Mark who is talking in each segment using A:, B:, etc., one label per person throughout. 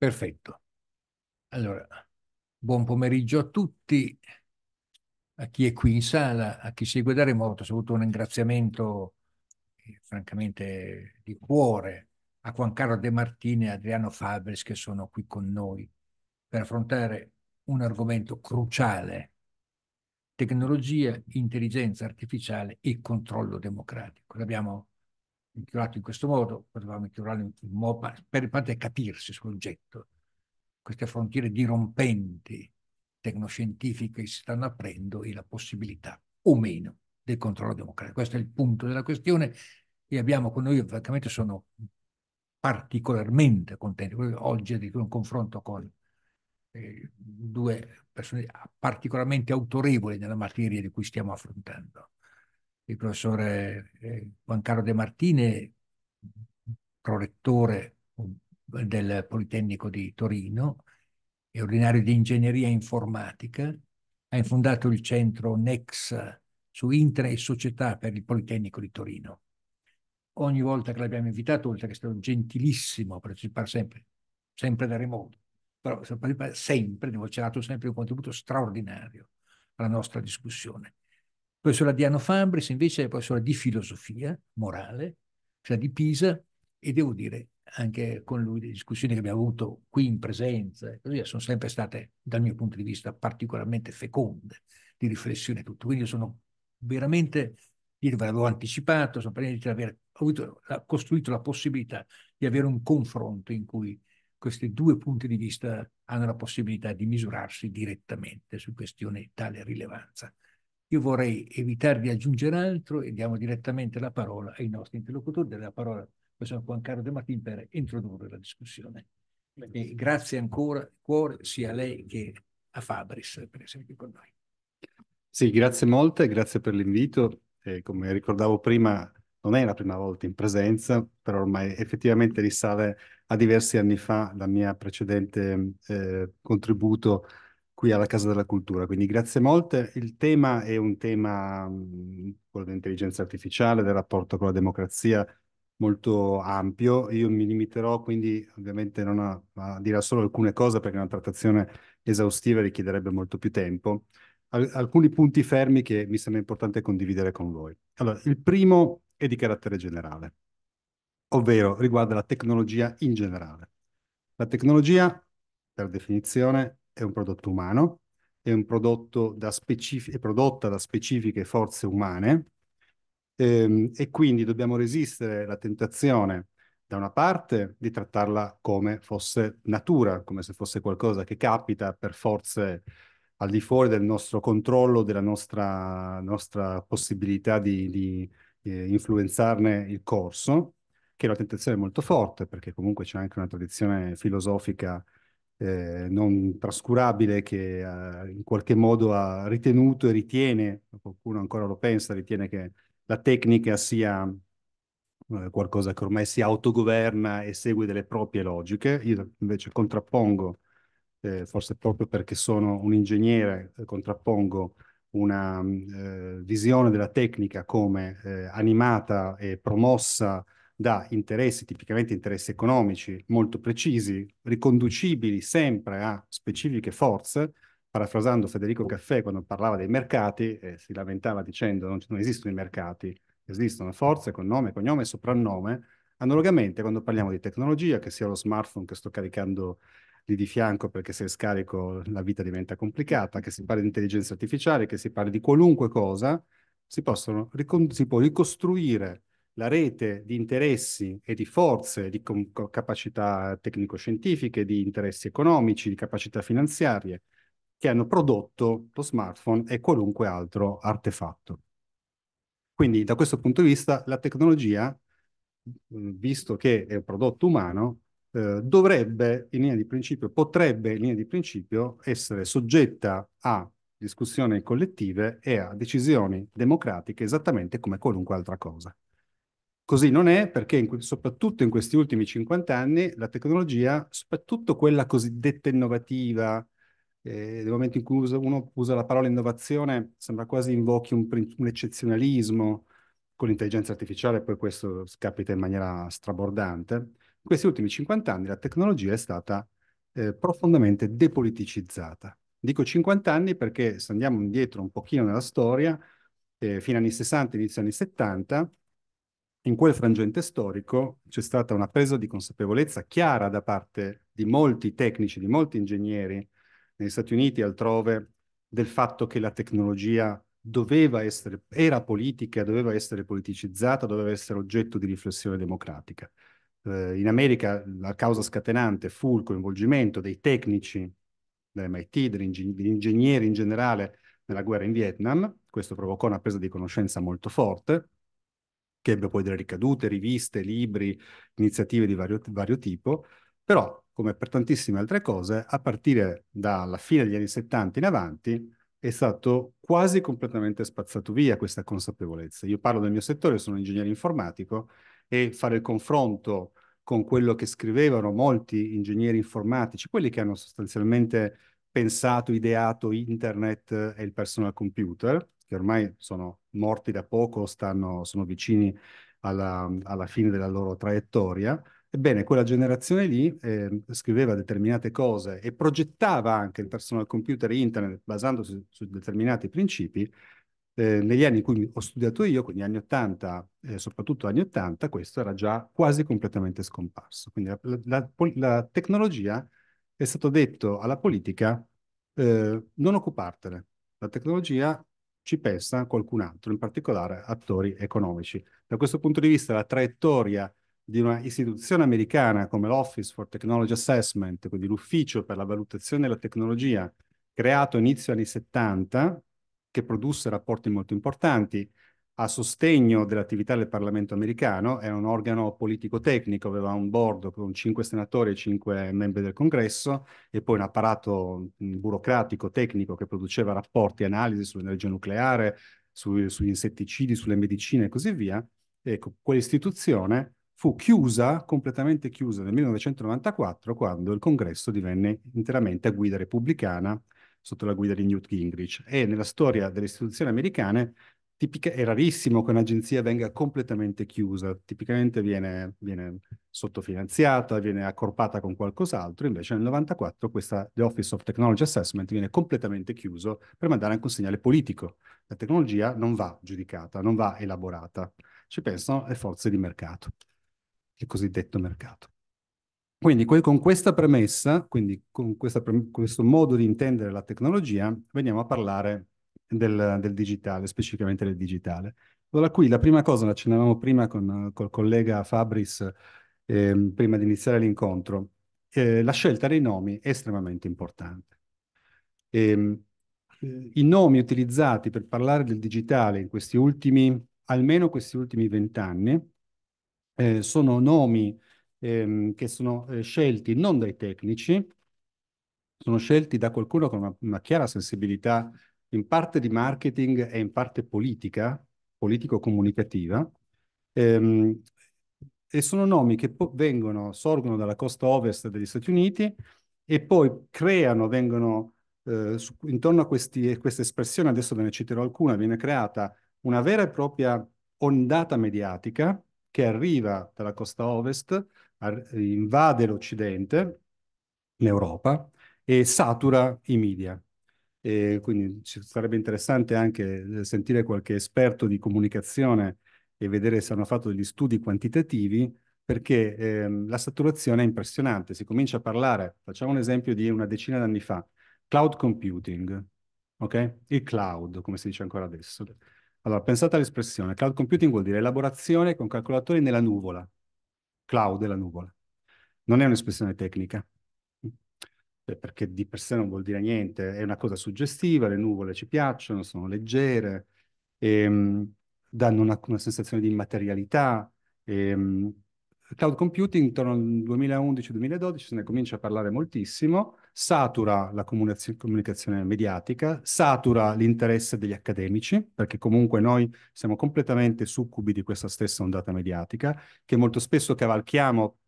A: Perfetto. Allora, buon pomeriggio a tutti, a chi è qui in sala, a chi segue da remoto. Saluto un ringraziamento eh, francamente di cuore a Juan Carlo De Martini e Adriano Fabres che sono qui con noi per affrontare un argomento cruciale, tecnologia, intelligenza artificiale e controllo democratico. L'abbiamo inchiodato in questo modo, potevamo inchiodarlo in, in modo per importante capirsi sull'oggetto. Queste frontiere dirompenti tecnoscientifiche si stanno aprendo e la possibilità o meno del controllo democratico. Questo è il punto della questione e abbiamo con noi, francamente sono particolarmente contento. Oggi addirittura un confronto con eh, due persone particolarmente autorevoli nella materia di cui stiamo affrontando il professore Giancarlo eh, De Martini, prorettore mm, del Politecnico di Torino e ordinario di ingegneria informatica, ha infondato il centro NEX su Intra e Società per il Politecnico di Torino. Ogni volta che l'abbiamo invitato, oltre che è stato gentilissimo a partecipare sempre, sempre da remoto, però sempre, devo cerato sempre un contributo straordinario alla nostra discussione professora Diano Fabris invece è professore di filosofia morale, cioè di Pisa, e devo dire anche con lui le discussioni che abbiamo avuto qui in presenza, così, eh, sono sempre state dal mio punto di vista particolarmente feconde di riflessione tutto. Quindi io sono veramente, io ve l'avevo anticipato, sono di aver avuto, costruito la possibilità di avere un confronto in cui questi due punti di vista hanno la possibilità di misurarsi direttamente su questioni di tale rilevanza. Io vorrei evitare di aggiungere altro e diamo direttamente la parola ai nostri interlocutori, della parola al Juan Carlo De Martin per introdurre la discussione. E grazie ancora cuore sia a lei che a Fabris per essere qui con noi.
B: Sì, grazie molte, grazie per l'invito. come ricordavo prima, non è la prima volta in presenza, però ormai effettivamente risale a diversi anni fa la mia precedente eh, contributo qui alla Casa della Cultura. Quindi grazie molte. Il tema è un tema, mhmm, quello dell'intelligenza artificiale, del rapporto con la democrazia, molto ampio. Io mi limiterò quindi ovviamente non a, a dire solo alcune cose perché una trattazione esaustiva richiederebbe molto più tempo. Al, alcuni punti fermi che mi sembra importante condividere con voi. Allora, il primo è di carattere generale, ovvero riguarda la tecnologia in generale. La tecnologia, per definizione, è un prodotto umano, è, un prodotto da specif- è prodotta da specifiche forze umane ehm, e quindi dobbiamo resistere alla tentazione da una parte di trattarla come fosse natura, come se fosse qualcosa che capita per forze al di fuori del nostro controllo, della nostra, nostra possibilità di, di eh, influenzarne il corso, che è una tentazione molto forte, perché comunque c'è anche una tradizione filosofica eh, non trascurabile che eh, in qualche modo ha ritenuto e ritiene, qualcuno ancora lo pensa, ritiene che la tecnica sia eh, qualcosa che ormai si autogoverna e segue delle proprie logiche. Io invece contrappongo, eh, forse proprio perché sono un ingegnere, eh, contrappongo una mm, eh, visione della tecnica come animata e promossa da interessi, tipicamente interessi economici, molto precisi, riconducibili sempre a specifiche forze, parafrasando Federico Caffè quando parlava dei mercati, eh, si lamentava dicendo non, non esistono i mercati, esistono forze con nome, cognome e soprannome, Analogamente, quando parliamo di tecnologia, che sia lo smartphone che sto caricando lì di fianco perché se scarico la vita diventa complicata, che si parli di intelligenza artificiale, che si parli di qualunque cosa, si, possono, si può ricostruire la rete di interessi e di forze, di capacità tecnico-scientifiche, di interessi economici, di capacità finanziarie, che hanno prodotto lo smartphone e qualunque altro artefatto. Quindi da questo punto di vista la tecnologia, mm, visto che è un prodotto umano, eh, dovrebbe in linea di principio, potrebbe in linea di principio essere soggetta a discussioni collettive e a decisioni democratiche esattamente come qualunque altra cosa. Così non è perché in, soprattutto in questi ultimi 50 anni la tecnologia, soprattutto quella cosiddetta innovativa, eh, nel momento in cui usa, uno usa la parola innovazione sembra quasi invochi un, un eccezionalismo, con l'intelligenza artificiale poi questo capita in maniera strabordante. In questi ultimi 50 anni la tecnologia è stata eh, profondamente depoliticizzata. Dico 50 anni perché se andiamo indietro un pochino nella storia, eh, fino agli anni 60, inizio anni 70, in quel frangente storico c'è stata una presa di consapevolezza chiara da parte di molti tecnici, di molti ingegneri negli Stati Uniti e altrove del fatto che la tecnologia doveva essere, era politica, doveva essere politicizzata, doveva essere oggetto di riflessione democratica. Eh, in America la causa scatenante fu il coinvolgimento dei tecnici dell'MIT, degli, degli ingegneri in generale nella guerra in Vietnam, questo provocò una presa di conoscenza molto forte, che abbia poi delle ricadute, riviste, libri, iniziative di vario, vario tipo, però come per tantissime altre cose, a partire dalla fine degli anni 70 in avanti, è stato quasi completamente spazzato via questa consapevolezza. Io parlo del mio settore, sono ingegnere informatico e fare il confronto con quello che scrivevano molti ingegneri informatici, quelli che hanno sostanzialmente pensato, ideato internet e il personal computer, che ormai sono morti da poco, stanno, sono vicini alla, alla fine della loro traiettoria, Ebbene, quella generazione lì eh, scriveva determinate cose e progettava anche il personal computer internet basandosi su determinati principi. Eh, negli anni in cui ho studiato io, quindi anni 80, eh, soprattutto anni 80, questo era già quasi completamente scomparso. Quindi la, la, la tecnologia è stato detto alla politica eh, non occupartene. La tecnologia ci pensa qualcun altro, in particolare attori economici. Da questo punto di vista la traiettoria di una istituzione americana come l'Office for Technology Assessment, quindi l'Ufficio per la valutazione della tecnologia, creato inizio anni 70, che produsse rapporti molto importanti, a sostegno dell'attività del Parlamento americano, era un organo politico-tecnico, aveva un board con cinque senatori e cinque membri del congresso e poi un apparato mm, burocratico-tecnico che produceva rapporti e analisi sull'energia nucleare, su, sugli insetticidi, sulle medicine e così via. Ecco, quell'istituzione fu chiusa, completamente chiusa nel 1994 quando il congresso divenne interamente a guida repubblicana sotto la guida di Newt Gingrich e nella storia delle istituzioni americane tipica, è rarissimo che un'agenzia venga completamente chiusa, tipicamente viene, viene sottofinanziata, viene accorpata con qualcos'altro, invece nel 94 questa, the Office of Technology Assessment viene completamente chiuso per mandare anche un segnale politico. La tecnologia non va giudicata, non va elaborata, ci pensano le forze di mercato, il cosiddetto mercato. Quindi con questa premessa, quindi con questa, questo modo di intendere la tecnologia, veniamo a parlare del, del digitale, specificamente del digitale. Allora qui la prima cosa, l'accennavamo prima con, col collega Fabris, eh, prima di iniziare l'incontro, eh, la scelta dei nomi è estremamente importante. E, ehm, I nomi utilizzati per parlare del digitale in questi ultimi, almeno questi ultimi vent'anni, eh, sono nomi ehm, che sono eh, scelti non dai tecnici, sono scelti da qualcuno con una, una chiara sensibilità in parte di marketing e in parte politica, politico-comunicativa, ehm, e sono nomi che vengono, sorgono dalla costa ovest degli Stati Uniti e poi creano, vengono eh, su, intorno a questi, questa espressione, adesso ve ne citerò alcuna, viene creata una vera e propria ondata mediatica che arriva dalla costa ovest, invade l'Occidente, l'Europa, e satura i media e quindi sarebbe interessante anche eh, sentire qualche esperto di comunicazione e vedere se hanno fatto degli studi quantitativi perché ehm, la saturazione è impressionante. Si comincia a parlare, facciamo un esempio di una decina d'anni fa, cloud computing, ok? Il cloud, come si dice ancora adesso. Allora, pensate all'espressione, cloud computing vuol dire elaborazione con calcolatori nella nuvola. Cloud è la nuvola. Non è un'espressione tecnica, cioè, perché di per sé non vuol dire niente, è una cosa suggestiva, le nuvole ci piacciono, sono leggere, ehm, danno una, una, sensazione di immaterialità. Ehm. cloud computing intorno al 2011-2012 se ne comincia a parlare moltissimo, satura la comunicazione mediatica, satura l'interesse degli accademici, perché comunque noi siamo completamente succubi di questa stessa ondata mediatica, che molto spesso cavalchiamo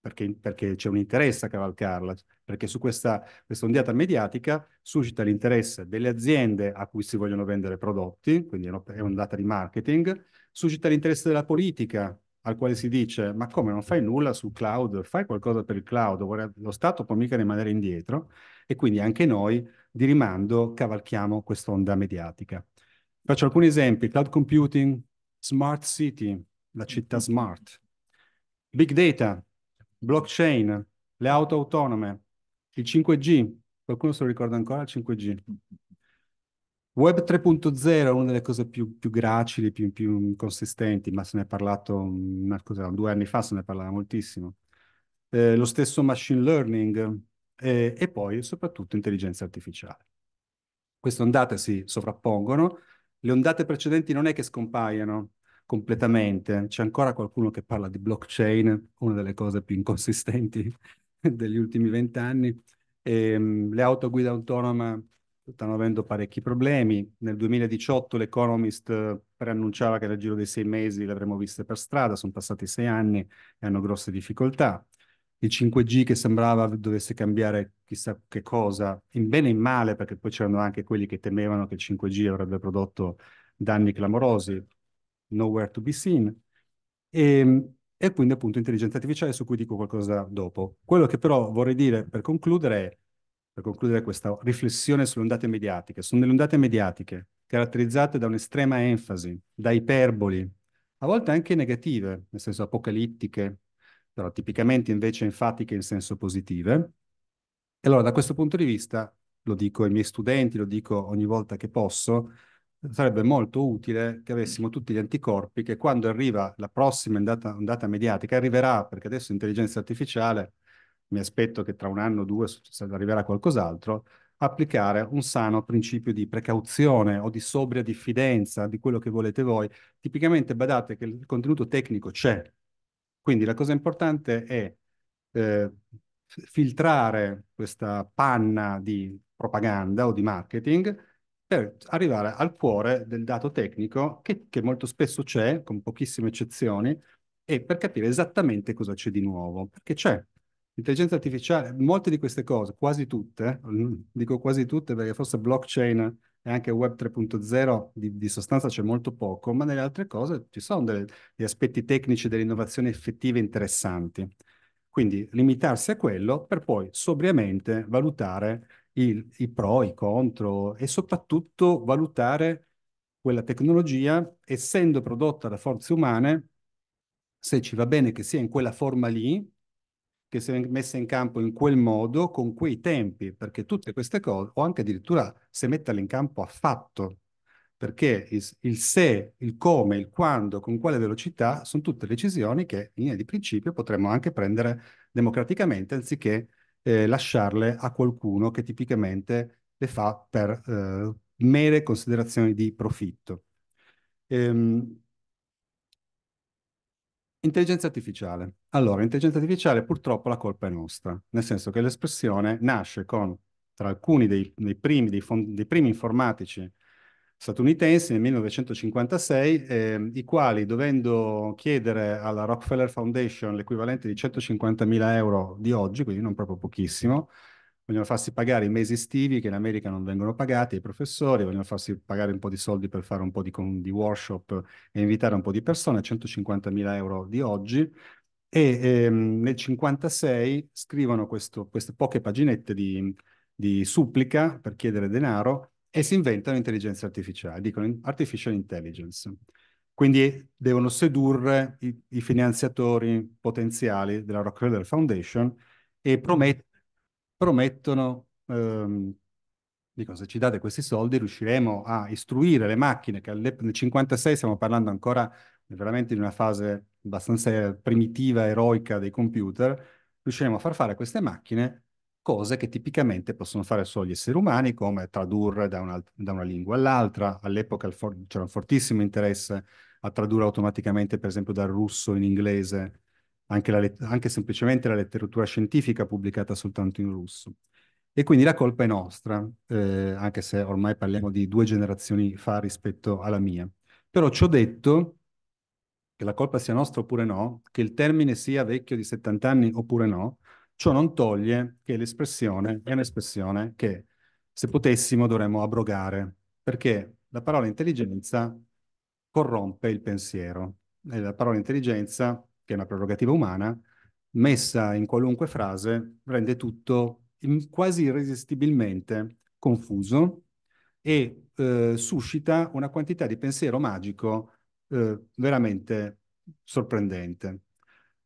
B: perché, perché c'è un interesse a cavalcarla, perché su questa, questa ondata mediatica suscita l'interesse delle aziende a cui si vogliono vendere prodotti, quindi è un'ondata di marketing, suscita l'interesse della politica al quale si dice ma come non fai nulla sul cloud, fai qualcosa per il cloud, lo Stato può mica rimanere indietro e quindi anche noi di rimando cavalchiamo questa onda mediatica. Faccio alcuni esempi, cloud computing, smart city, la città smart, big data, blockchain, le auto autonome, il 5G, qualcuno se lo ricorda ancora il 5G? Web 3.0 è una delle cose più, più gracili, più, più, consistenti, ma se ne è parlato una, cosa, due anni fa, se ne parlava moltissimo. Eh, lo stesso machine learning eh, e poi soprattutto intelligenza artificiale. Queste ondate si sovrappongono, le ondate precedenti non è che scompaiono completamente, c'è ancora qualcuno che parla di blockchain, una delle cose più inconsistenti degli ultimi vent'anni. Ehm, le auto a guida autonoma stanno avendo parecchi problemi. Nel 2018 l'Economist eh, preannunciava che nel giro dei sei mesi le avremmo viste per strada, sono passati sei anni e hanno grosse difficoltà. Il 5G che sembrava dovesse cambiare chissà che cosa, in bene e in male, perché poi c'erano anche quelli che temevano che il 5G avrebbe prodotto danni clamorosi, nowhere to be seen. E ehm, e quindi appunto intelligenza artificiale su cui dico qualcosa dopo. Quello che però vorrei dire per concludere è, per concludere questa riflessione sulle ondate mediatiche, sono delle ondate mediatiche caratterizzate da un'estrema enfasi, da iperboli, a volte anche negative, nel senso apocalittiche, però tipicamente invece enfatiche in senso positive. E allora da questo punto di vista, lo dico ai miei studenti, lo dico ogni volta che posso, sarebbe molto utile che avessimo tutti gli anticorpi che quando arriva la prossima ondata, ondata mediatica, arriverà, perché adesso l'intelligenza artificiale, mi aspetto che tra un anno o due arriverà qualcos'altro, applicare un sano principio di precauzione o di sobria diffidenza, di quello che volete voi. Tipicamente badate che il contenuto tecnico c'è, quindi la cosa importante è eh, filtrare questa panna di propaganda o di marketing per arrivare al cuore del dato tecnico che, che molto spesso c'è, con pochissime eccezioni, e per capire esattamente cosa c'è di nuovo, perché c'è. L'intelligenza artificiale, molte di queste cose, quasi tutte, mm, dico quasi tutte perché forse blockchain e anche web 3.0 di, di, sostanza c'è molto poco, ma nelle altre cose ci sono delle, degli aspetti tecnici delle innovazioni effettive interessanti. Quindi limitarsi a quello per poi sobriamente valutare il, i pro, i contro e soprattutto valutare quella tecnologia, essendo prodotta da forze umane, se ci va bene che sia in quella forma lì, che sia messa in campo in quel modo, con quei tempi, perché tutte queste cose, o anche addirittura se metterle in campo affatto, perché il, il, se, il come, il quando, con quale velocità, sono tutte decisioni che in linea di principio potremmo anche prendere democraticamente anziché eh, lasciarle a qualcuno che tipicamente le fa per eh, mere considerazioni di profitto. Ehm, intelligenza artificiale. Allora, intelligenza artificiale purtroppo la colpa è nostra, nel senso che l'espressione nasce con, tra alcuni dei, dei, primi, dei, dei primi informatici statunitensi nel 1956, eh, i quali dovendo chiedere alla Rockefeller Foundation l'equivalente di 150.000 euro di oggi, quindi non proprio pochissimo, vogliono farsi pagare i mesi estivi che in America non vengono pagati ai professori, vogliono farsi pagare un po' di soldi per fare un po' di, di workshop e invitare un po' di persone, 150.000 euro di oggi, e ehm, nel 1956 scrivono questo, queste poche paginette di, di supplica per chiedere denaro e si inventano intelligenze artificiali, dicono artificial intelligence. Quindi devono sedurre i, i finanziatori potenziali della Rockefeller Foundation e promet promettono, ehm, dicono se ci date questi soldi riusciremo a istruire le macchine, che nel 1956 stiamo parlando ancora veramente di una fase abbastanza eh, primitiva, eroica dei computer, riusciremo a far fare a queste macchine cose che tipicamente possono fare solo gli esseri umani, come tradurre da una, da una lingua all'altra. All'epoca for- c'era un fortissimo interesse a tradurre automaticamente, per esempio, dal russo in inglese anche, la let- anche semplicemente la letteratura scientifica pubblicata soltanto in russo. E quindi la colpa è nostra, eh, anche se ormai parliamo di due generazioni fa rispetto alla mia. Però ci ho detto, che la colpa sia nostra oppure no, che il termine sia vecchio di 70 anni oppure no, Ciò non toglie che l'espressione è un'espressione che, se potessimo, dovremmo abrogare, perché la parola intelligenza corrompe il pensiero. E la parola intelligenza, che è una prerogativa umana, messa in qualunque frase, rende tutto quasi irresistibilmente confuso e eh, suscita una quantità di pensiero magico eh, veramente sorprendente.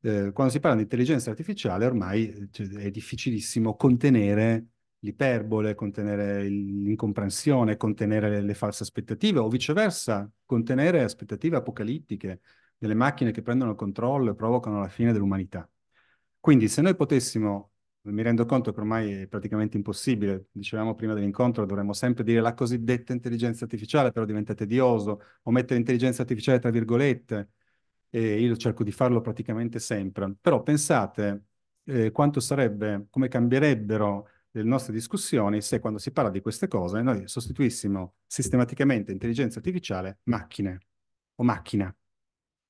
B: Eh, quando si parla di intelligenza artificiale ormai eh, è difficilissimo contenere l'iperbole, contenere l'incomprensione, contenere le, le false aspettative o viceversa, contenere aspettative apocalittiche delle macchine che prendono il controllo e provocano la fine dell'umanità. Quindi se noi potessimo mi rendo conto che ormai è praticamente impossibile. Dicevamo prima dell'incontro, dovremmo sempre dire la cosiddetta intelligenza artificiale, però diventa tedioso, o mettere intelligenza artificiale tra virgolette, e io cerco di farlo praticamente sempre. Però pensate eh, quanto sarebbe, come cambierebbero le nostre discussioni se quando si parla di queste cose noi sostituissimo sistematicamente intelligenza artificiale macchine o macchina.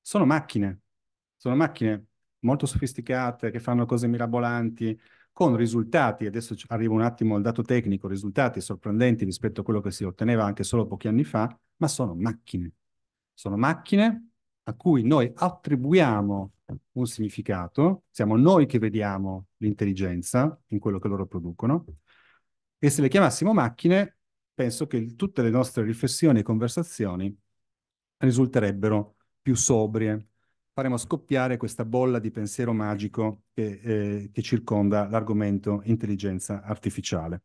B: Sono macchine, sono macchine molto sofisticate che fanno cose mirabolanti con risultati, adesso arrivo un attimo al dato tecnico, risultati sorprendenti rispetto a quello che si otteneva anche solo pochi anni fa, ma sono macchine. Sono macchine a cui noi attribuiamo un significato, siamo noi che vediamo l'intelligenza in quello che loro producono, e se le chiamassimo macchine, penso che tutte le nostre riflessioni e conversazioni risulterebbero più sobrie. Faremo scoppiare questa bolla di pensiero magico che, eh, che circonda l'argomento intelligenza artificiale.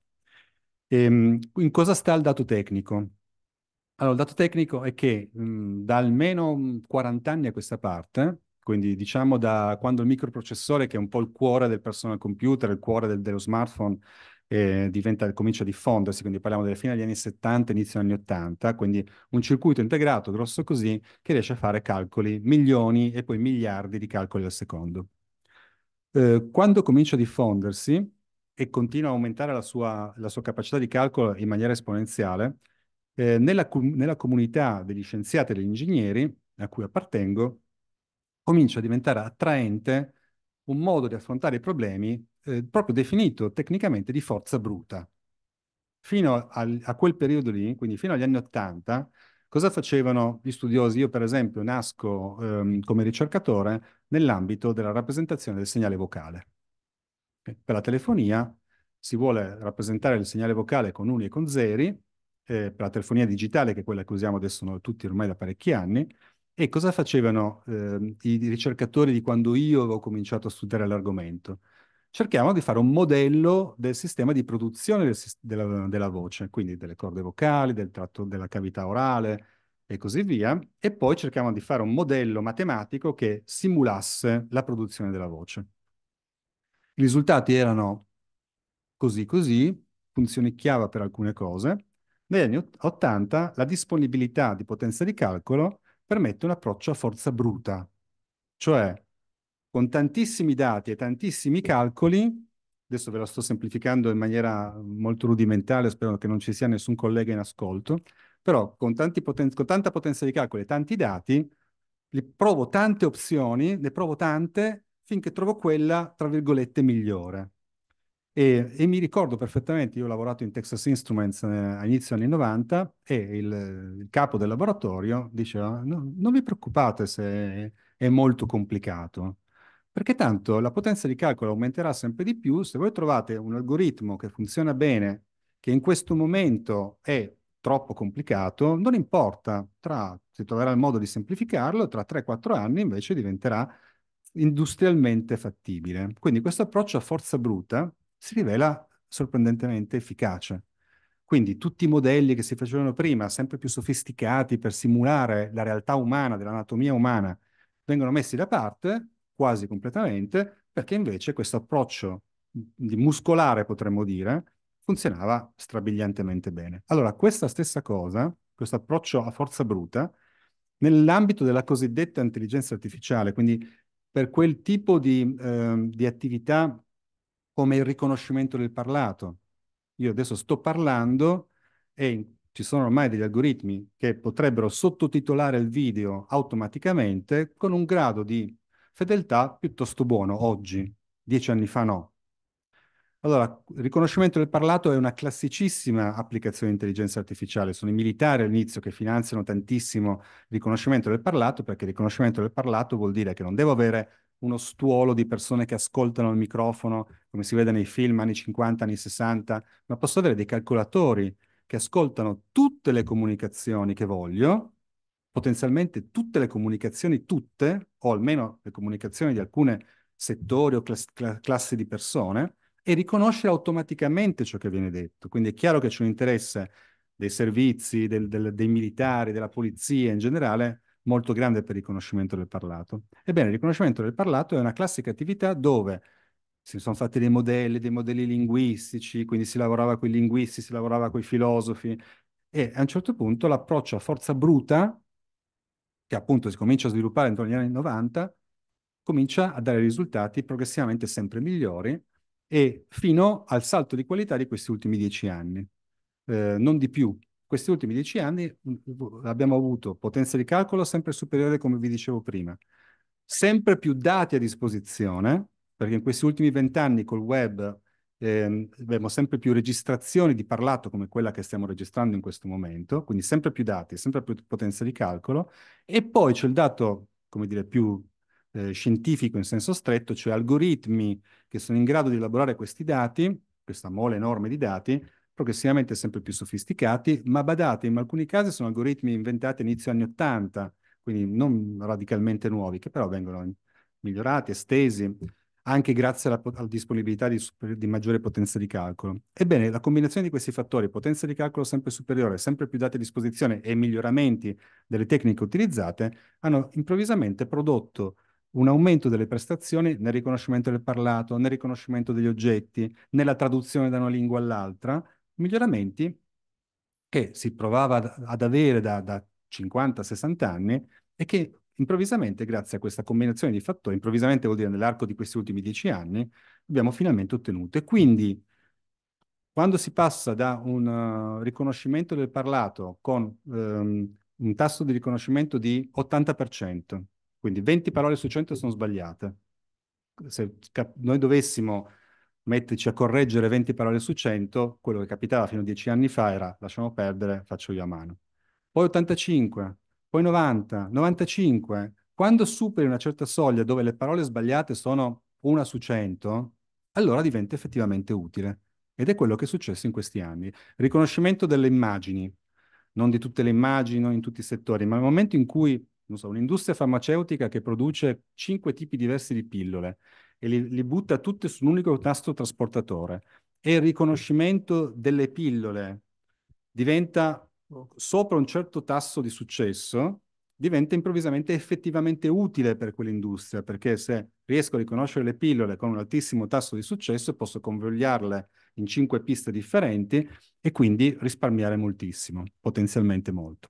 B: E, ehm, in cosa sta il dato tecnico? Allora, il dato tecnico è che mh, mhmm, da almeno 40 mhmm, anni a questa parte, quindi diciamo da quando il microprocessore, che è un po' il cuore del personal computer, il cuore del, dello smartphone, eh, diventa, comincia a diffondersi, quindi parliamo della fine degli anni 70, inizio degli anni 80, quindi un circuito integrato grosso così che riesce a fare calcoli, milioni e poi miliardi di calcoli al secondo. Eh, quando comincia a diffondersi e continua a aumentare la sua, la sua capacità di calcolo in maniera esponenziale, eh, nella, nella comunità degli scienziati e degli ingegneri, a cui appartengo, comincia a diventare attraente un modo di affrontare i problemi eh, proprio definito tecnicamente di forza bruta. Fino al, a quel periodo lì, quindi fino agli anni Ottanta, cosa facevano gli studiosi? Io per esempio nasco ehm, come ricercatore nell'ambito della rappresentazione del segnale vocale. Eh, per la telefonia si vuole rappresentare il segnale vocale con uni e con zeri, eh, per la telefonia digitale, che è quella che usiamo adesso noi tutti ormai da parecchi anni, e cosa facevano eh, i ricercatori di quando io avevo cominciato a studiare l'argomento? Cerchiamo di fare un modello del sistema di produzione del, della, della, voce, quindi delle corde vocali, del tratto della cavità orale e così via, e poi cerchiamo di fare un modello matematico che simulasse la produzione della voce. I risultati erano così così, funzioni chiave per alcune cose, negli anni 80 la disponibilità di potenza di calcolo permette un approccio a forza bruta, cioè con tantissimi dati e tantissimi calcoli, adesso ve lo sto semplificando in maniera molto rudimentale, spero che non ci sia nessun collega in ascolto, però con, poten con tanta potenza di calcolo e tanti dati, li provo tante opzioni, ne provo tante finché trovo quella, tra virgolette, migliore. E, e, mi ricordo perfettamente, io ho lavorato in Texas Instruments eh, a inizio anni 90 e il, il capo del laboratorio diceva no, non vi preoccupate se è molto complicato, perché tanto la potenza di calcolo aumenterà sempre di più, se voi trovate un algoritmo che funziona bene, che in questo momento è troppo complicato, non importa, tra, si troverà il modo di semplificarlo, tra 3-4 anni invece diventerà industrialmente fattibile. Quindi questo approccio a forza bruta si rivela sorprendentemente efficace. Quindi tutti i modelli che si facevano prima, sempre più sofisticati per simulare la realtà umana, dell'anatomia umana, vengono messi da parte quasi completamente, perché invece questo approccio di muscolare, potremmo dire, funzionava strabiliantemente bene. Allora, questa stessa cosa, questo approccio a forza bruta, nell'ambito della cosiddetta intelligenza artificiale, quindi per quel tipo di, eh, di attività come il riconoscimento del parlato. Io adesso sto parlando e ci sono ormai degli algoritmi che potrebbero sottotitolare il video automaticamente con un grado di fedeltà piuttosto buono oggi, dieci anni fa no. Allora, il riconoscimento del parlato è una classicissima applicazione di intelligenza artificiale. Sono i militari all'inizio che finanziano tantissimo il riconoscimento del parlato, perché il riconoscimento del parlato vuol dire che non devo avere uno stuolo di persone che ascoltano il microfono, come si vede nei film anni 50, anni 60, ma posso avere dei calcolatori che ascoltano tutte le comunicazioni che voglio, potenzialmente tutte le comunicazioni, tutte, o almeno le comunicazioni di alcune settori o class- classi di persone, e riconoscere automaticamente ciò che viene detto. Quindi è chiaro che c'è un interesse dei servizi, del, del, dei militari, della polizia in generale, molto grande per il riconoscimento del parlato. Ebbene, il riconoscimento del parlato è una classica attività dove si sono fatti dei modelli, dei modelli linguistici, quindi si lavorava con i linguisti, si lavorava con i filosofi e a un certo punto l'approccio a forza bruta, che appunto si comincia a sviluppare intorno agli anni 90, comincia a dare risultati progressivamente sempre migliori e fino al salto di qualità di questi ultimi dieci anni. Eh, non di più, questi ultimi dieci anni mm, abbiamo avuto potenza di calcolo sempre superiore, come vi dicevo prima, sempre più dati a disposizione, perché in questi ultimi vent'anni col web eh, abbiamo sempre più registrazioni di parlato come quella che stiamo registrando in questo momento, quindi sempre più dati, sempre più potenza di calcolo, e poi c'è il dato, come dire, più eh, scientifico in senso stretto, cioè algoritmi che sono in grado di elaborare questi dati, questa mole enorme di dati, progressivamente sempre più sofisticati, ma badate, in alcuni casi sono algoritmi inventati inizio anni 80, quindi non radicalmente nuovi, che però vengono migliorati, estesi, anche grazie alla, alla disponibilità di, di, maggiore potenza di calcolo. Ebbene, la combinazione di questi fattori, potenza di calcolo sempre superiore, sempre più dati a disposizione e miglioramenti delle tecniche utilizzate, hanno improvvisamente prodotto un aumento delle prestazioni nel riconoscimento del parlato, nel riconoscimento degli oggetti, nella traduzione da una lingua all'altra, miglioramenti che si provava ad avere da, da 50-60 anni e che improvvisamente, grazie a questa combinazione di fattori, improvvisamente vuol dire nell'arco di questi ultimi dieci anni, abbiamo finalmente ottenuto. E quindi quando si passa da un uh, riconoscimento del parlato con um, un tasso di riconoscimento di 80%, quindi 20 parole su 100 sono sbagliate, se noi dovessimo metterci a correggere 20 parole su 100, quello che capitava fino a 10 anni fa era lasciamo perdere, faccio io a mano. Poi 85, poi 90, 95. Quando superi una certa soglia dove le parole sbagliate sono una su 100, allora diventa effettivamente utile. Ed è quello che è successo in questi anni. Riconoscimento delle immagini, non di tutte le immagini, non in tutti i settori, ma nel momento in cui, non so, un'industria farmaceutica che produce cinque tipi diversi di pillole e li, li butta tutti su un unico tasto trasportatore e il riconoscimento delle pillole diventa sopra un certo tasso di successo, diventa improvvisamente effettivamente utile per quell'industria, perché se riesco a riconoscere le pillole con un altissimo tasso di successo, posso convogliarle in cinque piste differenti e quindi risparmiare moltissimo, potenzialmente molto.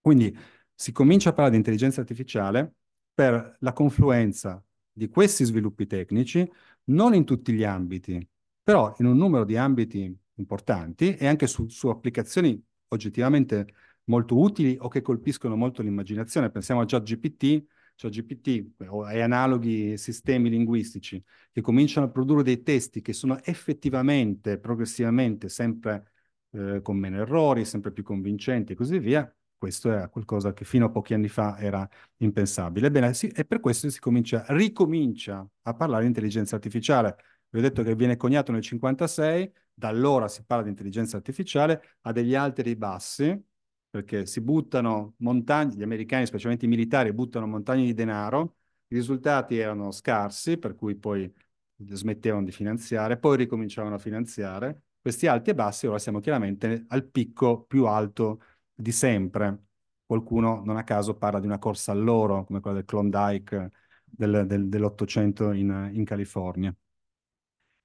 B: Quindi si comincia a parlare di intelligenza artificiale per la confluenza di questi sviluppi tecnici, non in tutti gli ambiti, però in un numero di ambiti importanti e anche su, su applicazioni oggettivamente molto utili o che colpiscono molto l'immaginazione. Pensiamo a ChatGPT, ChatGPT o ai analoghi sistemi linguistici che cominciano a produrre dei testi che sono effettivamente, progressivamente sempre eh, con meno errori, sempre più convincenti e così via, questo era qualcosa che fino a pochi anni fa era impensabile. Ebbene, sì, e per questo si comincia, ricomincia a parlare di intelligenza artificiale. Vi ho detto che viene coniato nel 1956, da allora si parla di intelligenza artificiale, ha degli alteri bassi, perché si buttano montagne, gli americani, specialmente i militari, buttano montagne di denaro, i risultati erano scarsi, per cui poi smettevano di finanziare, poi ricominciavano a finanziare. Questi alti e bassi, ora siamo chiaramente al picco più alto di sempre. Qualcuno, non a caso, parla di una corsa all'oro, come quella del Klondike del, del, dell'Ottocento in, in, California.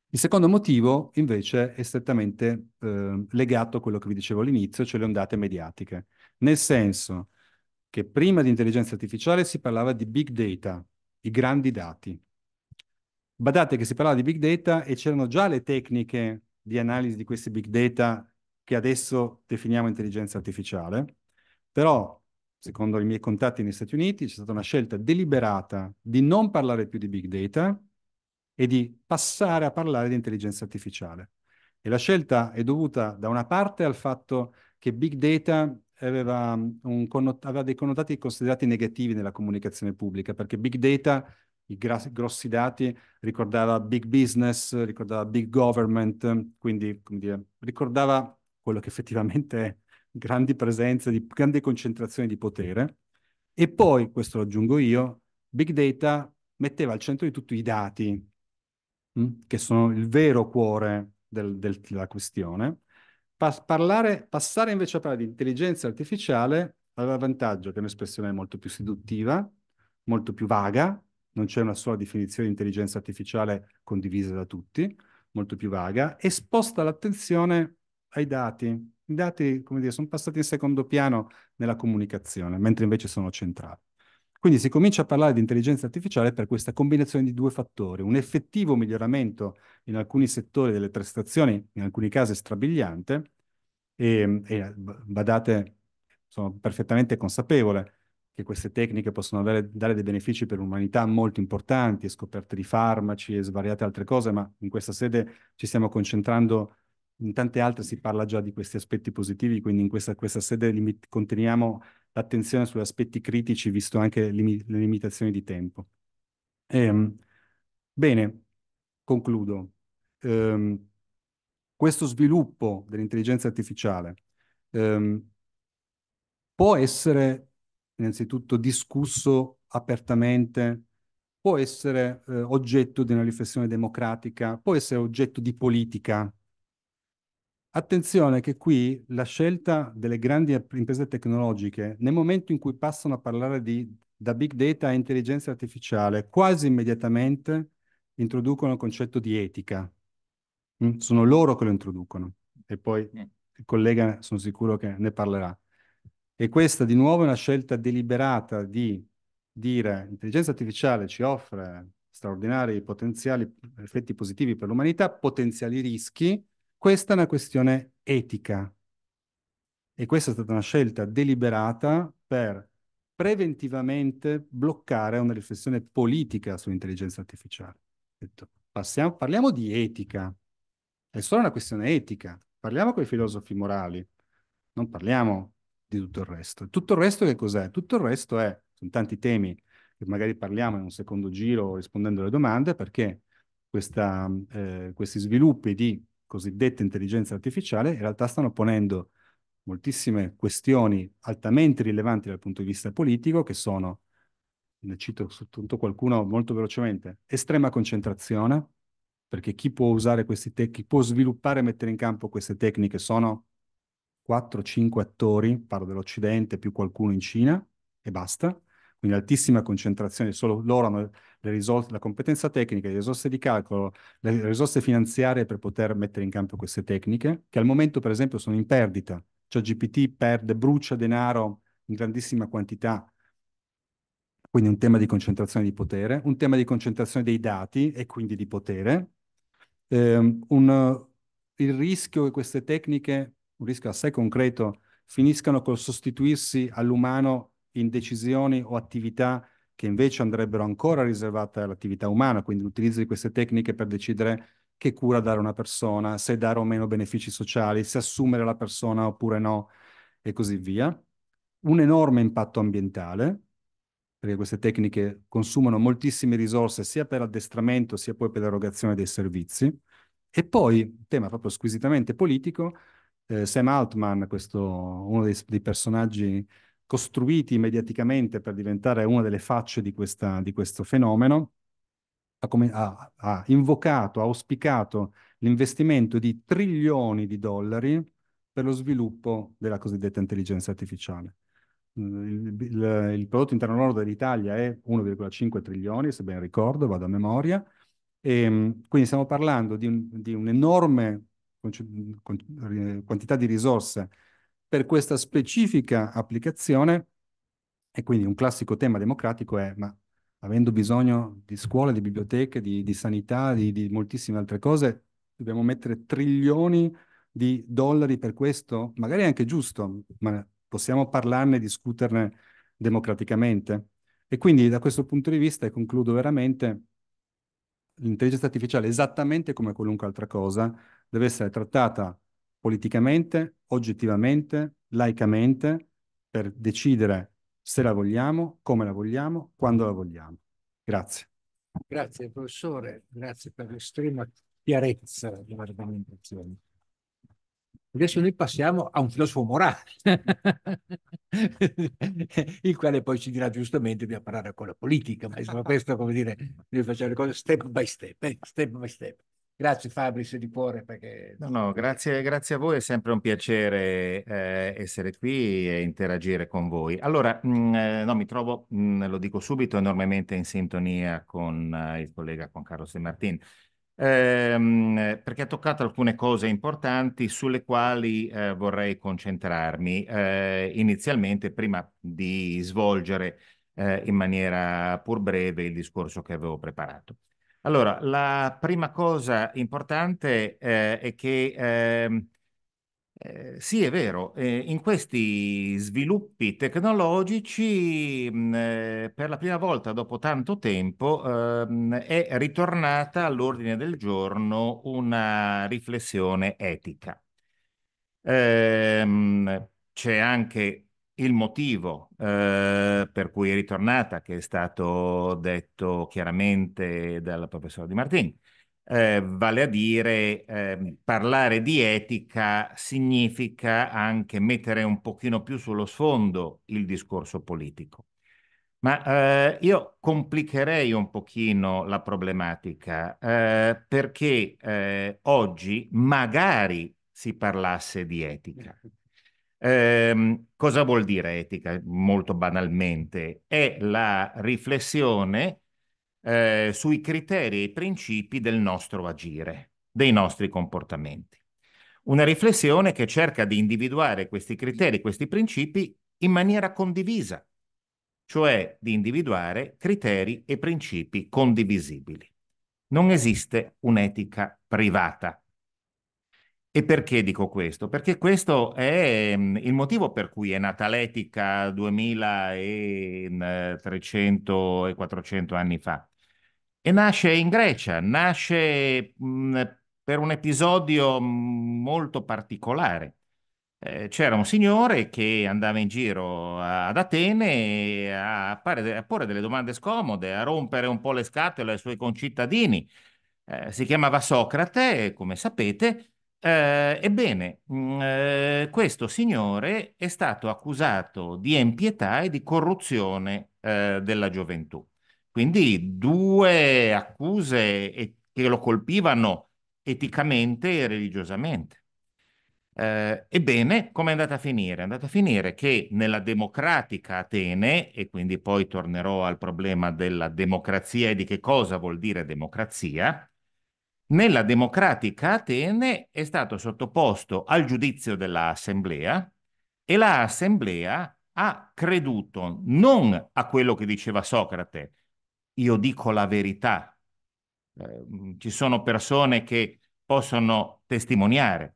B: Il secondo motivo, invece, è strettamente eh, legato a quello che vi dicevo all'inizio, cioè le ondate mediatiche. Nel senso che prima di intelligenza artificiale si parlava di big data, i grandi dati. Badate che si parlava di big data e c'erano già le tecniche di analisi di questi big data che adesso definiamo intelligenza artificiale, però secondo i miei contatti negli Stati Uniti c'è stata una scelta deliberata di non parlare più di big data e di passare a parlare di intelligenza artificiale. E la scelta è dovuta da una parte al fatto che big data aveva, um, un, aveva dei connotati considerati negativi nella comunicazione pubblica, perché big data i grossi dati, ricordava big business, ricordava big government, quindi dire, ricordava quello che effettivamente è grandi presenze, di grandi concentrazioni di potere. E poi, questo lo aggiungo io, Big Data metteva al centro di tutto i dati, mm, che sono il vero cuore del, del, della questione. Pa parlare, passare invece a parlare di intelligenza artificiale aveva il vantaggio che è un'espressione molto più seduttiva, molto più vaga, non c'è una sola definizione di intelligenza artificiale condivisa da tutti, molto più vaga, e sposta l'attenzione ai dati. I dati, come dire, sono passati in secondo piano nella comunicazione, mentre invece sono centrali. Quindi si comincia a parlare di intelligenza artificiale per questa combinazione di due fattori, un effettivo miglioramento in alcuni settori delle prestazioni, in alcuni casi strabiliante, e, e badate, sono perfettamente consapevole che queste tecniche possono avere, dare dei benefici per l'umanità molto importanti, scoperte di farmaci e svariate altre cose, ma in questa sede ci stiamo concentrando in tante altre si parla già di questi aspetti positivi, quindi in questa, questa sede limi- continuiamo l'attenzione sugli aspetti critici, visto anche limi- le limitazioni di tempo. Ehm, bene, concludo. Ehm, questo sviluppo dell'intelligenza artificiale ehm, può essere innanzitutto discusso apertamente, può essere eh, oggetto di una riflessione democratica, può essere oggetto di politica Attenzione che qui la scelta delle grandi imprese tecnologiche, nel momento in cui passano a parlare di, da big data a intelligenza artificiale, quasi immediatamente introducono il concetto di etica. Mm? Sono loro che lo introducono e poi mm. il collega sono sicuro che ne parlerà. E questa di nuovo è una scelta deliberata di dire intelligenza artificiale ci offre straordinari potenziali effetti positivi per l'umanità, potenziali rischi, questa è una questione etica e questa è stata una scelta deliberata per preventivamente bloccare una riflessione politica sull'intelligenza artificiale. Detto, passiamo, parliamo di etica, è solo una questione etica, parliamo con i filosofi morali, non parliamo di tutto il resto. Tutto il resto che cos'è? Tutto il resto è, sono tanti temi che magari parliamo in un secondo giro rispondendo alle domande, perché questa, eh, questi sviluppi di cosiddetta intelligenza artificiale, in realtà stanno ponendo moltissime questioni altamente rilevanti dal punto di vista politico, che sono, ne cito soltanto qualcuno molto velocemente, estrema concentrazione, perché chi può usare questi tecniche, chi può sviluppare e mettere in campo queste tecniche sono 4-5 attori, parlo dell'Occidente più qualcuno in Cina e basta quindi altissima concentrazione, solo loro hanno risorse, la competenza tecnica, le risorse di calcolo, le risorse finanziarie per poter mettere in campo queste tecniche, che al momento per esempio sono in perdita, cioè GPT perde, brucia denaro in grandissima quantità, quindi un tema di concentrazione di potere, un tema di concentrazione dei dati e quindi di potere, eh, un, il rischio che queste tecniche, un rischio assai concreto, finiscano col sostituirsi all'umano in decisioni o attività che invece andrebbero ancora riservate all'attività umana, quindi l'utilizzo di queste tecniche per decidere che cura dare a una persona, se dare o meno benefici sociali, se assumere la persona oppure no e così via. Un enorme impatto ambientale, perché queste tecniche consumano moltissime risorse sia per l'addestramento sia poi per l'erogazione dei servizi. E poi, tema proprio squisitamente politico, eh, Sam Altman, questo, uno dei, dei personaggi costruiti mediaticamente per diventare una delle facce di, questa, di questo fenomeno, ha, ha, ha invocato, ha auspicato l'investimento di trilioni di dollari per lo sviluppo della cosiddetta intelligenza artificiale. Il, il, il, prodotto interno lordo dell'Italia è 1,5 trilioni, se ben ricordo, vado a memoria. E, ehm, quindi stiamo parlando di, un, di un'enorme eh, quantità di risorse per questa specifica applicazione, e quindi un classico tema democratico è, ma avendo bisogno di scuole, di biblioteche, di, di sanità, di, di moltissime altre cose, dobbiamo mettere trilioni di dollari per questo? Magari è anche giusto, ma possiamo parlarne, e discuterne democraticamente. E quindi da questo punto di vista, e concludo veramente, l'intelligenza artificiale, esattamente come qualunque altra cosa, deve essere trattata politicamente, oggettivamente, laicamente, per decidere se la vogliamo, come la vogliamo, quando la vogliamo. Grazie.
A: Grazie professore, grazie per l'estrema chiarezza della argomentazione. Adesso noi passiamo a un filosofo morale, il quale poi ci dirà giustamente di parlare con la politica, ma insomma questo come dire, noi facciamo le cose step by step, eh? step by step. Grazie Fabrice di cuore perché...
C: No, no, grazie, grazie a voi, è sempre un piacere eh, essere qui e interagire con voi. Allora, mh, mm, eh, no, mi trovo, mh, mm, lo dico subito, enormemente in sintonia con uh, il collega con Carlos De Martin, ehm, perché ha toccato alcune cose importanti sulle quali eh, vorrei concentrarmi eh, inizialmente prima di svolgere eh, in maniera pur breve il discorso che avevo preparato. Allora, la prima cosa importante eh, è che ehm, eh, sì, è vero, eh, in questi sviluppi tecnologici mh, mm, eh, per la prima volta dopo tanto tempo eh, è ritornata all'ordine del giorno una riflessione etica. Ehm, c'è anche il motivo eh, per cui è ritornata, che è stato detto chiaramente dal professor Di Martini. Eh, vale a dire, eh, parlare di etica significa anche mettere un pochino più sullo sfondo il discorso politico. Ma eh, io complicherei un pochino la problematica eh, perché eh, oggi magari si parlasse di etica. Eh, cosa vuol dire etica? Molto banalmente, è la riflessione eh, sui criteri e i principi del nostro agire, dei nostri comportamenti. Una riflessione che cerca di individuare questi criteri, questi principi in maniera condivisa, cioè di individuare criteri e principi condivisibili. Non esiste un'etica privata. E perché dico questo? Perché questo è mm, il motivo per cui è nata l'etica 2300 e 400 mm, anni fa. E nasce in Grecia, nasce mm, per un episodio molto particolare. Eh, c'era un signore che andava in giro ad Atene a, porre delle domande scomode, a rompere un po' le scatole ai suoi concittadini. Eh, si chiamava Socrate, come sapete, eh, ebbene, mh, mm, eh, questo signore è stato accusato di empietà e di corruzione eh, della gioventù. Quindi due accuse che lo colpivano eticamente e religiosamente. Eh, ebbene, come è andata a finire? È andata a finire che nella democratica Atene, e quindi poi tornerò al problema della democrazia e di che cosa vuol dire democrazia, nella democratica Atene è stato sottoposto al giudizio dell'Assemblea e l'Assemblea ha creduto non a quello che diceva Socrate, io dico la verità. Eh, ci sono persone che possono testimoniare,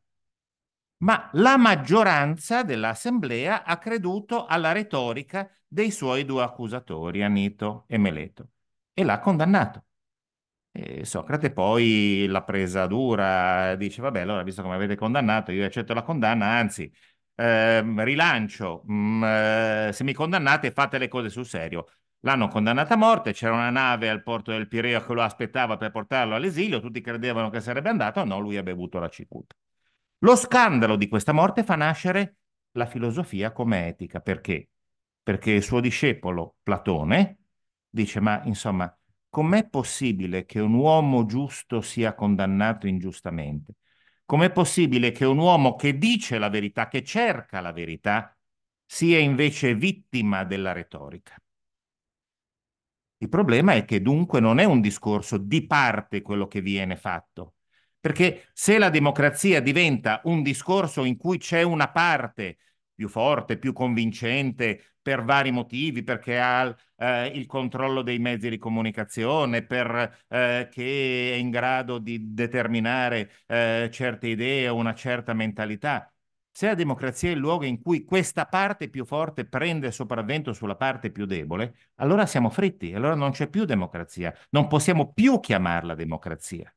C: ma la maggioranza dell'Assemblea ha creduto alla retorica dei suoi due accusatori, Anito e Meleto, e l'ha condannato. E Socrate poi l'ha presa dura, dice vabbè allora visto che mi avete condannato io accetto la condanna, anzi ehm, rilancio, mh, mm, eh, se mi condannate fate le cose sul serio. L'hanno condannata a morte, c'era una nave al porto del Pireo che lo aspettava per portarlo all'esilio, tutti credevano che sarebbe andato, no, lui ha bevuto la cicuta. Lo scandalo di questa morte fa nascere la filosofia come etica, perché? Perché il suo discepolo Platone dice, ma insomma, com'è possibile che un uomo giusto sia condannato ingiustamente? Com'è possibile che un uomo che dice la verità, che cerca la verità, sia invece vittima della retorica? Il problema è che dunque non è un discorso di parte quello che viene fatto, perché se la democrazia diventa un discorso in cui c'è una parte più forte, più convincente per vari motivi, perché ha eh, il controllo dei mezzi di comunicazione, perché eh, è in grado di determinare eh, certe idee o una certa mentalità. Se la democrazia è il luogo in cui questa parte più forte prende sopravvento sulla parte più debole, allora siamo fritti, allora non c'è più democrazia, non possiamo più chiamarla democrazia.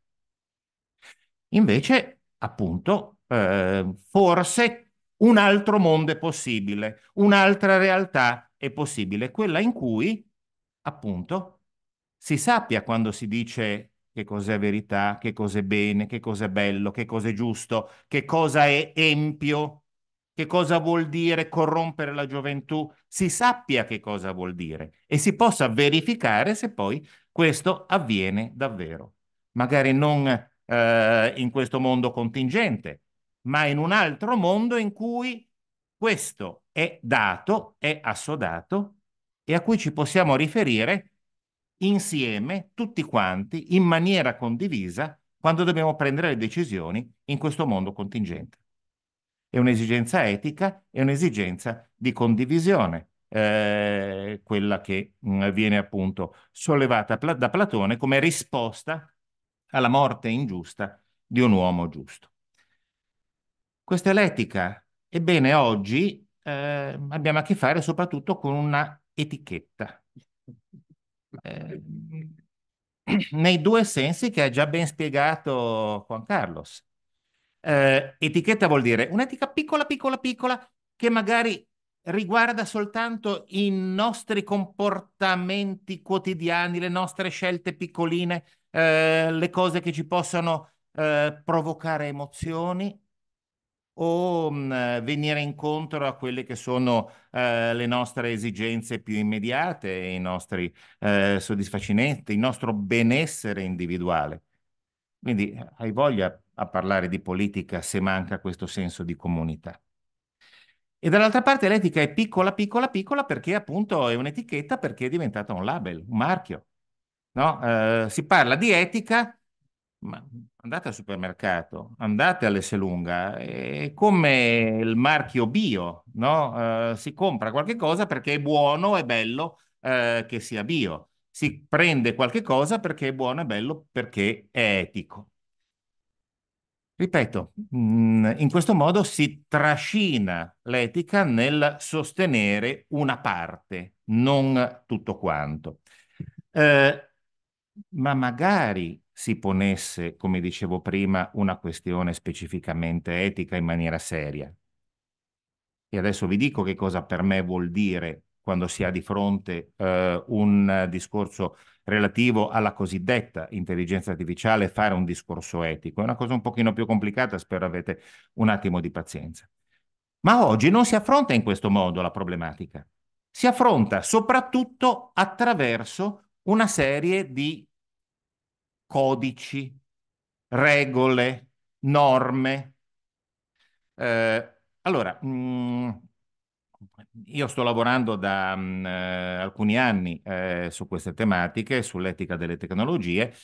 C: Invece, appunto, eh, forse un altro mondo è possibile, un'altra realtà è possibile, quella in cui, appunto, si sappia quando si dice che cos'è verità, che cos'è bene, che cos'è bello, che cos'è giusto, che cosa è empio, che cosa vuol dire corrompere la gioventù, si sappia che cosa vuol dire e si possa verificare se poi questo avviene davvero. Magari non eh, in questo mondo contingente, ma in un altro mondo in cui questo è dato, è assodato e a cui ci possiamo riferire insieme, tutti quanti, in maniera condivisa, quando dobbiamo prendere le decisioni in questo mondo contingente. È un'esigenza etica, è un'esigenza di condivisione, eh, quella che mh, mm, viene appunto sollevata da Platone come risposta alla morte ingiusta di un uomo giusto. Questa è l'etica. Ebbene, oggi eh, abbiamo a che fare soprattutto con una etichetta. Eh, nei due sensi che ha già ben spiegato Juan Carlos. Eh, etichetta vuol dire un'etica piccola, piccola, piccola, che magari riguarda soltanto i nostri comportamenti quotidiani, le nostre scelte piccoline, eh, le cose che ci possono eh, provocare emozioni, o mh, venire incontro a quelle che sono eh, le nostre esigenze più immediate, i nostri eh, soddisfacimenti, il nostro benessere individuale. Quindi eh, hai voglia a parlare di politica se manca questo senso di comunità. E dall'altra parte l'etica è piccola, piccola, piccola perché appunto è un'etichetta perché è diventata un label, un marchio. No? Eh, si parla di etica ma andate al supermercato, andate all'Esselunga, è come il marchio bio, no? eh, si compra qualche cosa perché è buono e bello eh, che sia bio, si prende qualche cosa perché è buono e bello perché è etico. Ripeto, mm, in questo modo si trascina l'etica nel sostenere una parte, non tutto quanto. Eh, ma magari si ponesse, come dicevo prima, una questione specificamente etica in maniera seria. E adesso vi dico che cosa per me vuol dire quando si ha di fronte eh, un discorso relativo alla cosiddetta intelligenza artificiale fare un discorso etico. È una cosa un pochino più complicata, spero avete un attimo di pazienza. Ma oggi non si affronta in questo modo la problematica. Si affronta soprattutto attraverso una serie di codici, regole, norme. Eh, allora, mh, mm, io sto lavorando da mh, mm, eh, alcuni anni eh, su queste tematiche, sull'etica delle tecnologie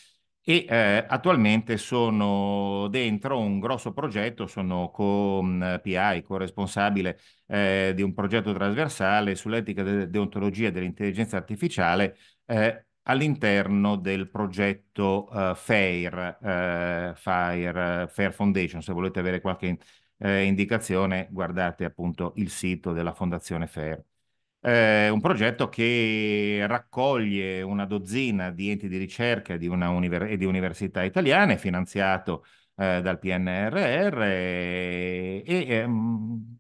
C: e eh, attualmente sono dentro un grosso progetto, sono co-PI, eh, co-responsabile eh, di un progetto trasversale sull'etica de- deontologia dell'intelligenza artificiale eh, all'interno del progetto uh, eh, FAIR, uh, eh, FAIR, FAIR, Foundation. Se volete avere qualche eh, indicazione, guardate appunto il sito della Fondazione FAIR. Eh, un progetto che raccoglie una dozzina di enti di ricerca di univer- e di università italiane, finanziato eh, dal PNRR, e, e, um,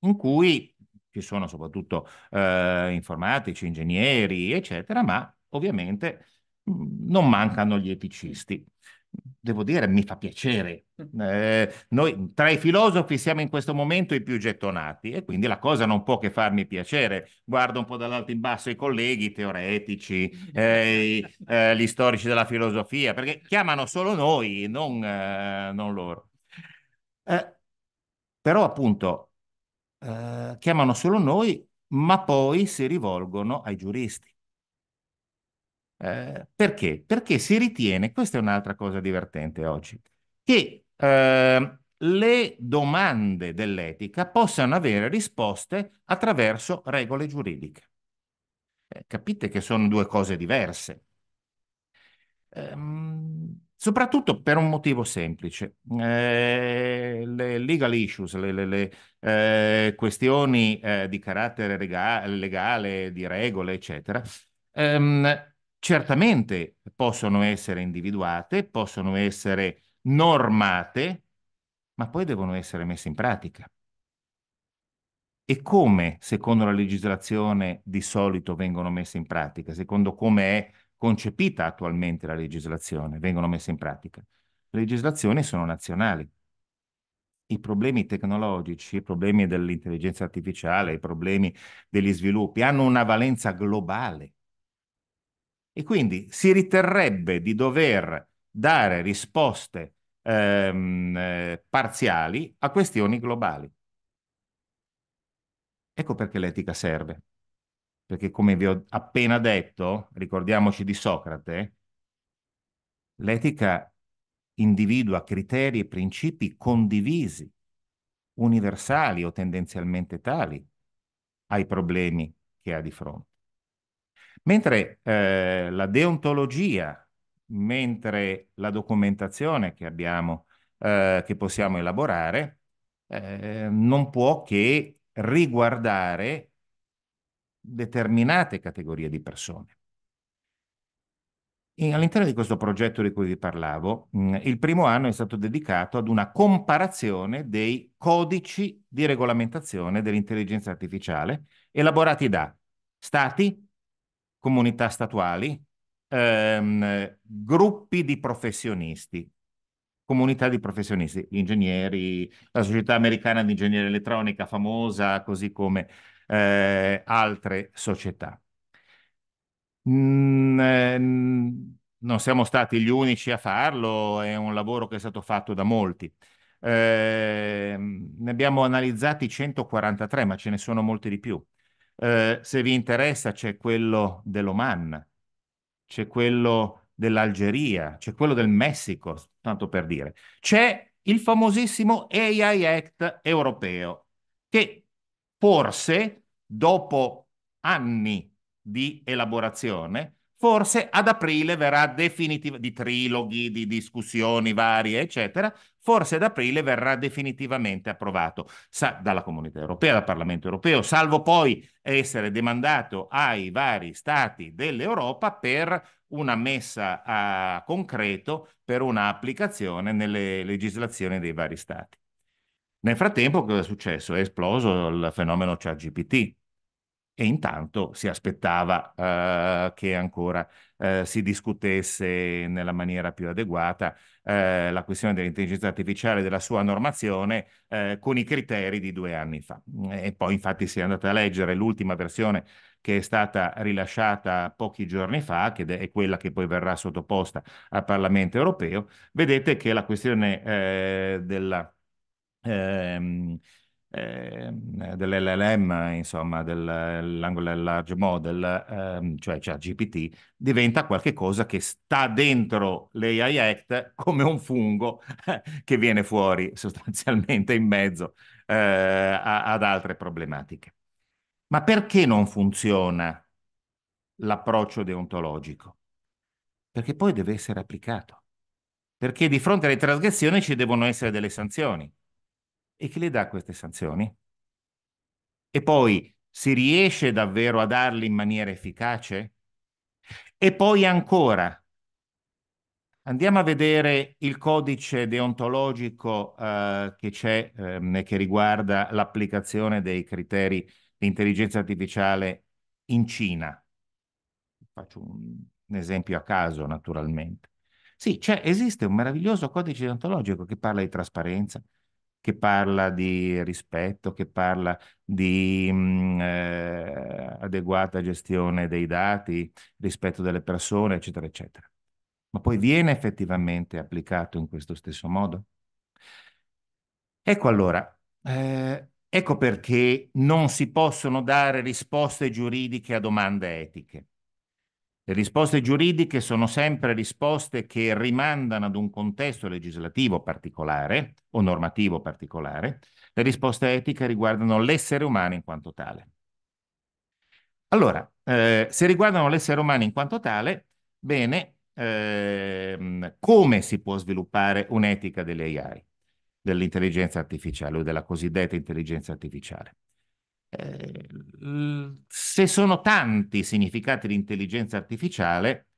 C: in cui ci sono soprattutto eh, informatici, ingegneri, eccetera, ma ovviamente mm, non mancano gli eticisti. Devo dire, mi fa piacere. Mm. Eh, noi tra i filosofi siamo in questo momento i più gettonati e quindi la cosa non può che farmi piacere. Guardo un po' dall'alto in basso i colleghi teoretici, eh, eh, gli storici della filosofia, perché chiamano solo noi, non, eh, non loro. Eh, però appunto eh, chiamano solo noi, ma poi si rivolgono ai giuristi eh, perché? Perché si ritiene, questa è un'altra cosa divertente oggi, che eh, le domande dell'etica possano avere risposte attraverso regole giuridiche. Eh, capite che sono due cose diverse. Ehm, soprattutto per un motivo semplice. Eh, le legal issues, le, le, le eh, questioni di carattere regale, legale, di regole, eccetera, ehm, certamente possono essere individuate, possono essere normate, ma poi devono essere messe in pratica. E come, secondo la legislazione, di solito vengono messe in pratica? Secondo come è concepita attualmente la legislazione, vengono messe in pratica? Le legislazioni sono nazionali. I problemi tecnologici, i problemi dell'intelligenza artificiale, i problemi degli sviluppi hanno una valenza globale e quindi si riterrebbe di dover dare risposte ehm, eh, parziali a questioni globali. Ecco perché l'etica serve, perché come vi ho appena detto, ricordiamoci di Socrate, l'etica individua criteri e principi condivisi, universali o tendenzialmente tali ai problemi che ha di fronte. Mentre eh, la deontologia, mentre la documentazione che abbiamo, eh, che possiamo elaborare, eh, non può che riguardare determinate categorie di persone. E all'interno di questo progetto di cui vi parlavo, mh, mm, il primo anno è stato dedicato ad una comparazione dei codici di regolamentazione dell'intelligenza artificiale elaborati da stati, comunità statuali, ehm, gruppi di professionisti, comunità di professionisti, ingegneri, la società americana di ingegneria elettronica famosa, così come eh, altre società. Mm, ehm, non siamo stati gli unici a farlo, è un lavoro che è stato fatto da molti. Eh, ne abbiamo analizzati 143, ma ce ne sono molti di più. Eh, se vi interessa c'è quello dell'Oman, c'è quello dell'Algeria, c'è quello del Messico, tanto per dire. C'è il famosissimo AI Act europeo, che forse dopo anni di elaborazione, forse ad aprile verrà definitiva, di triloghi, di discussioni varie, eccetera, forse ad aprile verrà definitivamente approvato sa- dalla Comunità Europea, dal Parlamento Europeo, salvo poi essere demandato ai vari stati dell'Europa per una messa a concreto, per un'applicazione nelle legislazioni dei vari stati. Nel frattempo cosa è successo? È esploso il fenomeno ChatGPT e intanto si aspettava eh, che ancora eh, si discutesse nella maniera più adeguata eh, la questione dell'intelligenza artificiale e della sua normazione eh, con i criteri di due anni fa. E poi infatti si è andata a leggere l'ultima versione che è stata rilasciata pochi giorni fa, che è quella che poi verrà sottoposta al Parlamento europeo, vedete che la questione eh, della... Ehm, Ehm, dell'LLM, insomma, dell'Angular Large Model, ehm, cioè ChatGPT, cioè diventa qualcosa che sta dentro l'AI Act come un fungo che viene fuori sostanzialmente in mezzo eh, ad altre problematiche. Ma perché non funziona l'approccio deontologico? Perché poi deve essere applicato. Perché di fronte alle trasgressioni ci devono essere delle sanzioni e chi le dà queste sanzioni? E poi si riesce davvero a darle in maniera efficace? E poi ancora, andiamo a vedere il codice deontologico eh, che c'è eh, che riguarda l'applicazione dei criteri di intelligenza artificiale in Cina. Faccio un, un esempio a caso, naturalmente. Sì, esiste un meraviglioso codice deontologico che parla di trasparenza, che parla di rispetto, che parla di mm, eh, adeguata gestione dei dati, rispetto delle persone, eccetera, eccetera. Ma poi viene effettivamente applicato in questo stesso modo? Ecco allora, eh, ecco perché non si possono dare risposte giuridiche a domande etiche. Le risposte giuridiche sono sempre risposte che rimandano ad un contesto legislativo particolare o normativo particolare. Le risposte etiche riguardano l'essere umano in quanto tale. Allora, eh, se riguardano l'essere umano in quanto tale, bene, eh, come si può sviluppare un'etica delle AI, dell'intelligenza artificiale o della cosiddetta intelligenza artificiale? Eh, se sono tanti i significati di intelligenza artificiale,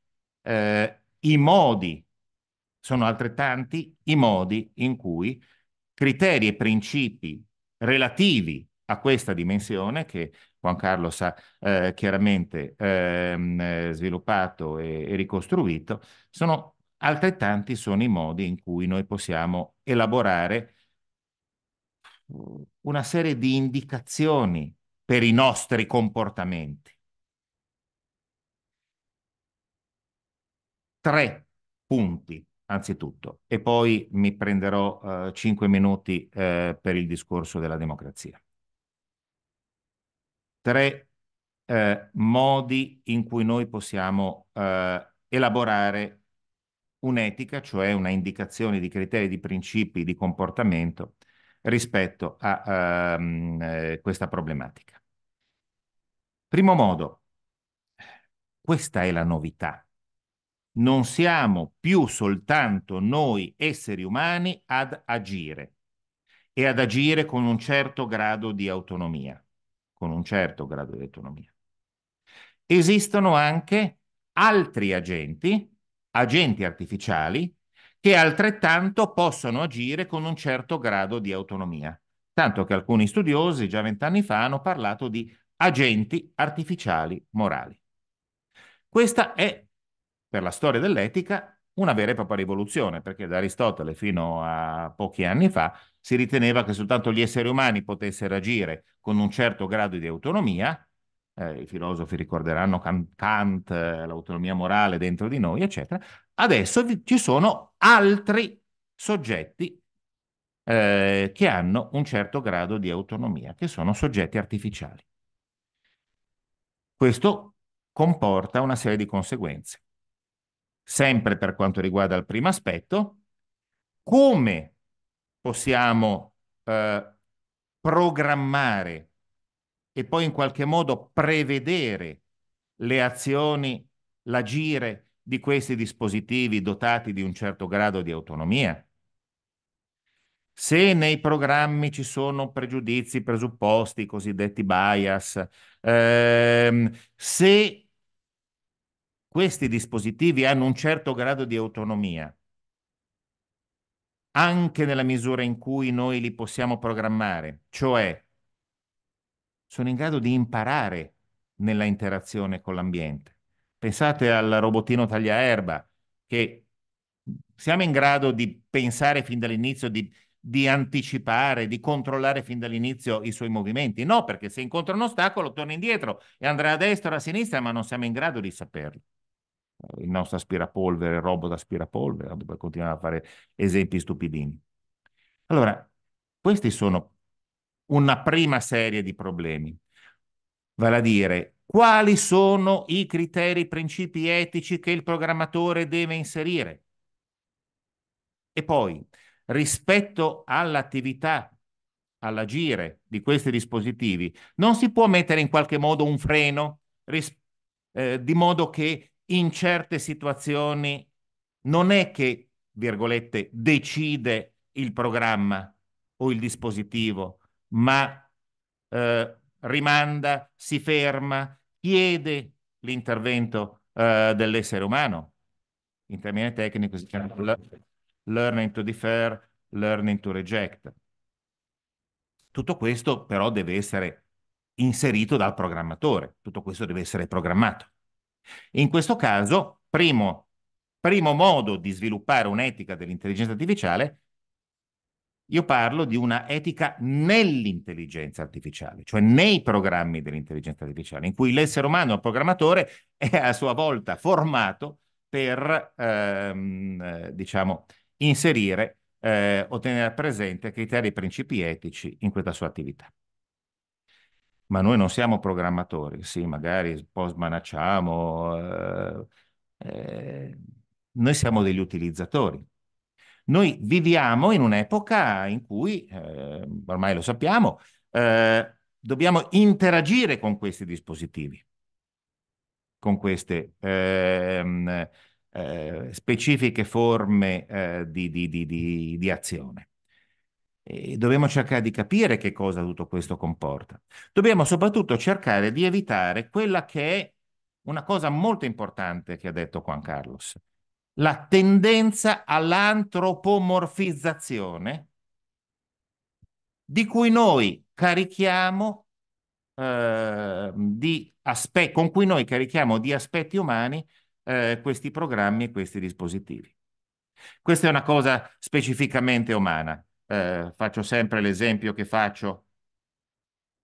C: eh, i modi sono altrettanti i modi in cui criteri e principi relativi a questa dimensione che Juan Carlos ha eh, chiaramente ehm, sviluppato e, e, ricostruito, sono altrettanti sono i modi in cui noi possiamo elaborare una serie di indicazioni per i nostri comportamenti. Tre punti anzitutto e poi mi prenderò eh, 5 minuti eh, per il discorso della democrazia. Tre eh, modi in cui noi possiamo eh, elaborare un'etica, cioè una indicazione di criteri, di principi, di comportamento rispetto a um, questa problematica. Primo modo, questa è la novità. Non siamo più soltanto noi esseri umani ad agire e ad agire con un certo grado di autonomia, con un certo grado di autonomia. Esistono anche altri agenti, agenti artificiali, che altrettanto possono agire con un certo grado di autonomia. Tanto che alcuni studiosi già vent'anni fa hanno parlato di agenti artificiali morali. Questa è, per la storia dell'etica, una vera e propria rivoluzione, perché da Aristotele fino a pochi anni fa si riteneva che soltanto gli esseri umani potessero agire con un certo grado di autonomia, eh, i filosofi ricorderanno Kant, Kant eh, l'autonomia morale dentro di noi, eccetera, Adesso ci sono altri soggetti eh, che hanno un certo grado di autonomia, che sono soggetti artificiali. Questo comporta una serie di conseguenze. Sempre per quanto riguarda il primo aspetto, come possiamo eh, programmare e poi in qualche modo prevedere le azioni, l'agire di questi dispositivi dotati di un certo grado di autonomia? Se nei programmi ci sono pregiudizi, presupposti, i cosiddetti bias, ehm, se questi dispositivi hanno un certo grado di autonomia, anche nella misura in cui noi li possiamo programmare, cioè sono in grado di imparare nella interazione con l'ambiente. Pensate al robottino tagliaerba, che siamo in grado di pensare fin dall'inizio, di, di anticipare, di controllare fin dall'inizio i suoi movimenti. No, perché se incontra un ostacolo torna indietro e andrà a destra o a sinistra, ma non siamo in grado di saperlo. Il nostro aspirapolvere, il robot aspirapolvere, per continuare a fare esempi stupidini. Allora, questi sono una prima serie di problemi. Vale a dire, quali sono i criteri, i principi etici che il programmatore deve inserire? E poi, rispetto all'attività, all'agire di questi dispositivi, non si può mettere in qualche modo un freno ris- eh, di modo che in certe situazioni non è che, virgolette, decide il programma o il dispositivo, ma eh, rimanda, si ferma, chiede l'intervento eh, dell'essere umano. In termini tecnici si chiama learning to defer, learning to reject. Tutto questo però deve essere inserito dal programmatore, tutto questo deve essere programmato. In questo caso, primo, primo modo di sviluppare un'etica dell'intelligenza artificiale è io parlo di una etica nell'intelligenza artificiale, cioè nei programmi dell'intelligenza artificiale, in cui l'essere umano, il programmatore, è a sua volta formato per, ehm, eh, diciamo, inserire, eh, o tenere presente criteri e principi etici in questa sua attività. Ma noi non siamo programmatori, sì, magari un po' smanacciamo, eh, eh, noi siamo degli utilizzatori noi viviamo in un'epoca in cui, eh, ormai lo sappiamo, eh, dobbiamo interagire con questi dispositivi, con queste ehm, eh, specifiche forme eh, di, di, di, di azione. E dobbiamo cercare di capire che cosa tutto questo comporta. Dobbiamo soprattutto cercare di evitare quella che è una cosa molto importante che ha detto Juan Carlos, la tendenza all'antropomorfizzazione di cui noi carichiamo eh, di aspe- con cui noi carichiamo di aspetti umani eh, questi programmi e questi dispositivi. Questa è una cosa specificamente umana. Eh, faccio sempre l'esempio che faccio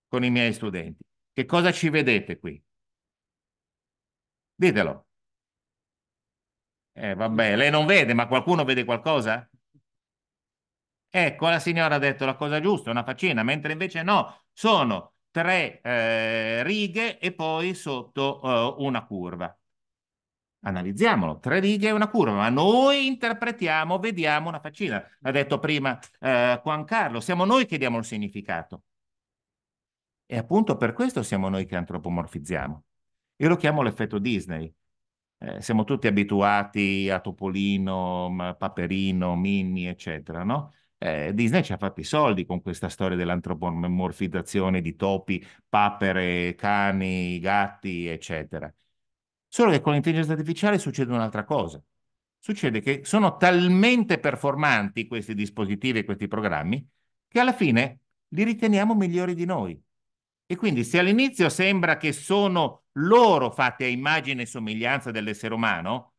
C: con i miei studenti. Che cosa ci vedete qui? Ditelo. Eh, vabbè, lei non vede, ma qualcuno vede qualcosa? Ecco, la signora ha detto la cosa giusta, una faccina, mentre invece no, sono tre eh, righe e poi sotto eh, una curva. Analizziamolo, tre righe e una curva, ma noi interpretiamo, vediamo una faccina. L'ha detto prima eh, Juan Carlo, siamo noi che diamo il significato. E appunto per questo siamo noi che antropomorfizziamo. Io lo chiamo l'effetto Disney eh, siamo tutti abituati a Topolino, Paperino, Minnie, eccetera, no? Eh, Disney ci ha fatto i soldi con questa storia dell'antropomorfizzazione di topi, papere, cani, gatti, eccetera. Solo che con l'intelligenza artificiale succede un'altra cosa. Succede che sono talmente performanti questi dispositivi e questi programmi che alla fine li riteniamo migliori di noi. E quindi se all'inizio sembra che sono loro fate a immagine e somiglianza dell'essere umano,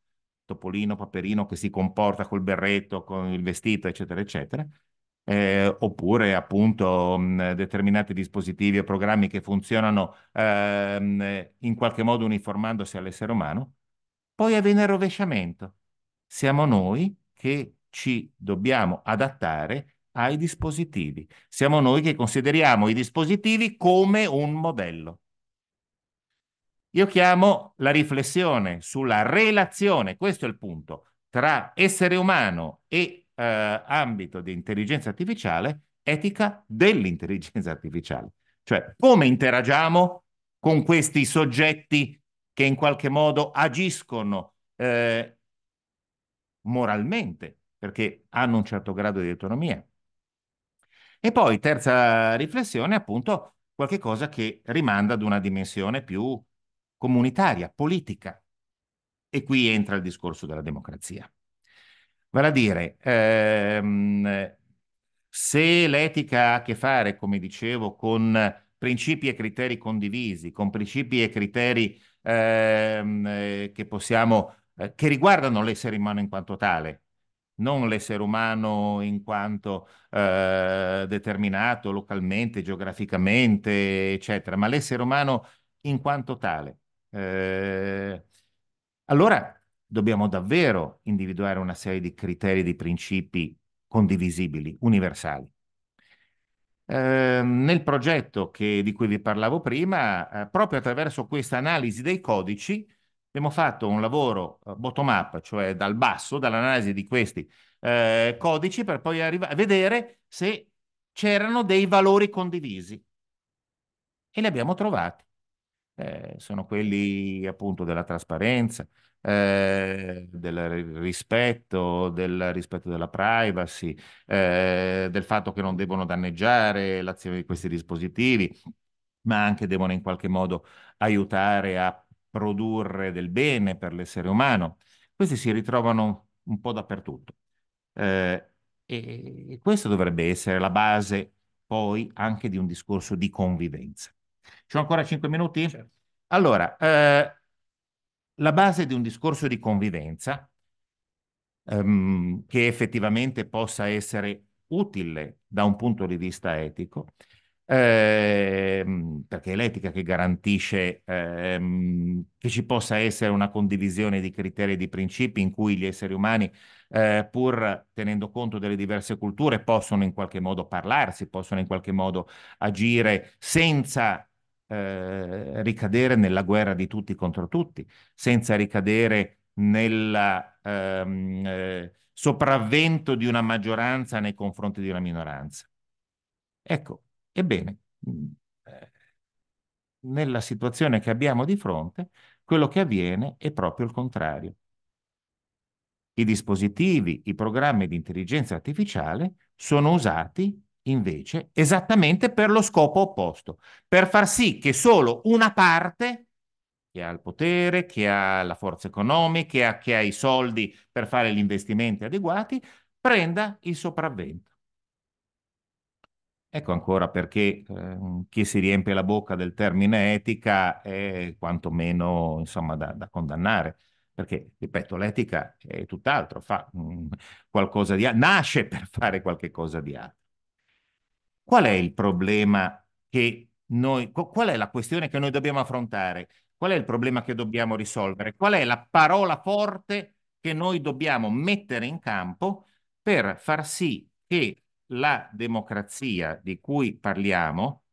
C: Topolino, Paperino che si comporta col berretto, con il vestito, eccetera, eccetera, eh, oppure appunto mh, determinati dispositivi o programmi che funzionano ehm, in qualche modo uniformandosi all'essere umano, poi avviene il rovesciamento. Siamo noi che ci dobbiamo adattare ai dispositivi. Siamo noi che consideriamo i dispositivi come un modello. Io chiamo la riflessione sulla relazione, questo è il punto, tra essere umano e eh, ambito di intelligenza artificiale, etica dell'intelligenza artificiale. Cioè, come interagiamo con questi soggetti che in qualche modo agiscono eh, moralmente, perché hanno un certo grado di autonomia. E poi, terza riflessione, appunto, qualche cosa che rimanda ad una dimensione più comunitaria, politica. E qui entra il discorso della democrazia. Vale a dire, ehm, se l'etica ha a che fare, come dicevo, con principi e criteri condivisi, con principi e criteri ehm, eh, che possiamo, eh, che riguardano l'essere umano in quanto tale, non l'essere umano in quanto eh, determinato localmente, geograficamente, eccetera, ma l'essere umano in quanto tale. Eh, allora dobbiamo davvero individuare una serie di criteri, di principi condivisibili, universali. Eh, nel progetto che, di cui vi parlavo prima, eh, proprio attraverso questa analisi dei codici, abbiamo fatto un lavoro eh, bottom-up, cioè dal basso, dall'analisi di questi eh, codici, per poi arrivare a vedere se c'erano dei valori condivisi. E li abbiamo trovati eh, sono quelli appunto della trasparenza, eh, del rispetto, del rispetto della privacy, eh, del fatto che non devono danneggiare l'azione di questi dispositivi, ma anche devono in qualche modo aiutare a produrre del bene per l'essere umano. Questi si ritrovano un po' dappertutto. Eh, e, e questa dovrebbe essere la base poi anche di un discorso di convivenza ho ancora 5 minuti? Certo. Allora, eh, la base di un discorso di convivenza ehm, che effettivamente possa essere utile da un punto di vista etico, ehm, perché è l'etica che garantisce ehm, che ci possa essere una condivisione di criteri e di principi in cui gli esseri umani, eh, pur tenendo conto delle diverse culture, possono in qualche modo parlarsi, possono in qualche modo agire senza eh, ricadere nella guerra di tutti contro tutti, senza ricadere nel ehm, eh, sopravvento di una maggioranza nei confronti di una minoranza. Ecco, ebbene, mm, eh, nella situazione che abbiamo di fronte, quello che avviene è proprio il contrario. I dispositivi, i programmi di intelligenza artificiale sono usati invece, esattamente per lo scopo opposto, per far sì che solo una parte che ha il potere, che ha la forza economica, che ha, i soldi per fare gli investimenti adeguati, prenda il sopravvento. Ecco ancora perché eh, chi si riempie la bocca del termine etica è quantomeno insomma, da, da condannare perché ripeto l'etica è tutt'altro fa mh, mm, qualcosa di nasce per fare qualcosa di altro Qual è il problema che noi, qual è la questione che noi dobbiamo affrontare? Qual è il problema che dobbiamo risolvere? Qual è la parola forte che noi dobbiamo mettere in campo per far sì che la democrazia di cui parliamo,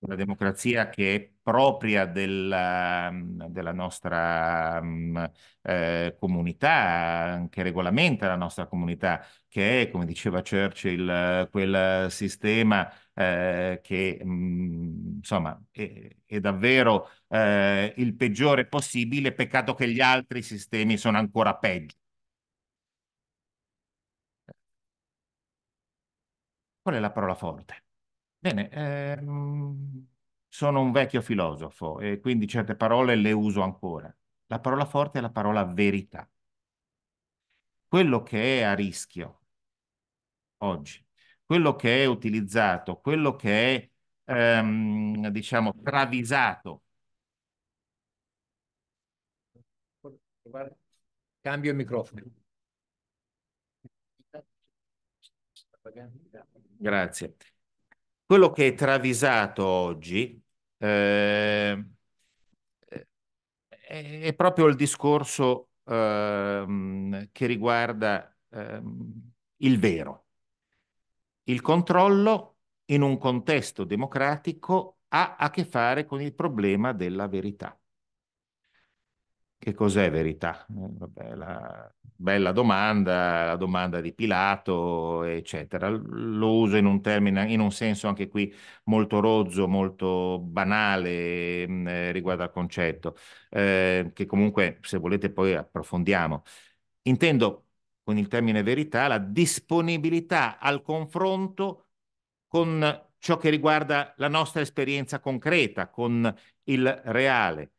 C: la democrazia che è propria della, ehm, della nostra mm, eh, comunità, che regolamenta la nostra comunità, che è, come diceva Churchill, quel sistema eh, che mh, mm, insomma è, è davvero eh, il peggiore possibile, peccato che gli altri sistemi sono ancora peggio. Qual è la parola forte? Bene, ehm sono un vecchio filosofo e quindi certe parole le uso ancora. La parola forte è la parola verità. Quello che è a rischio oggi, quello che è utilizzato, quello che è, ehm, diciamo, travisato. Cambio il microfono. Grazie quello che è travisato oggi eh, è proprio il discorso eh, che riguarda eh, il vero. Il controllo in un contesto democratico ha a che fare con il problema della verità. Che cos'è verità? Eh, vabbè, la bella domanda, la domanda di Pilato, eccetera. Lo uso in un termine, in un senso anche qui molto rozzo, molto banale mm, eh, riguardo al concetto, eh, che comunque, se volete, poi approfondiamo. Intendo con il termine verità la disponibilità al confronto con ciò che riguarda la nostra esperienza concreta, con il reale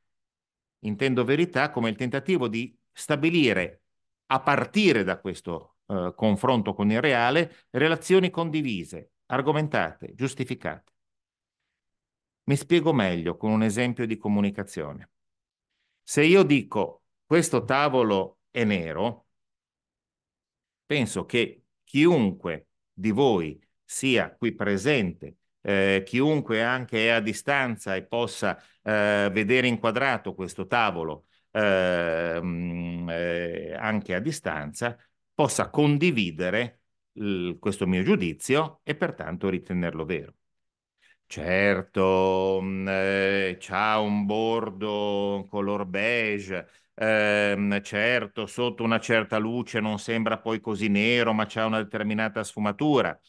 C: intendo verità come il tentativo di stabilire, a partire da questo eh, confronto con il reale, relazioni condivise, argomentate, giustificate. Mi spiego meglio con un esempio di comunicazione. Se io dico questo tavolo è nero, penso che chiunque di voi sia qui presente eh, chiunque anche è a distanza e possa eh, vedere inquadrato questo tavolo ehm, eh, anche a distanza, possa condividere questo mio giudizio e pertanto ritenerlo vero. Certo, mm, eh, c'ha un bordo color beige, eh, certo, sotto una certa luce non sembra poi così nero, ma c'è una determinata sfumatura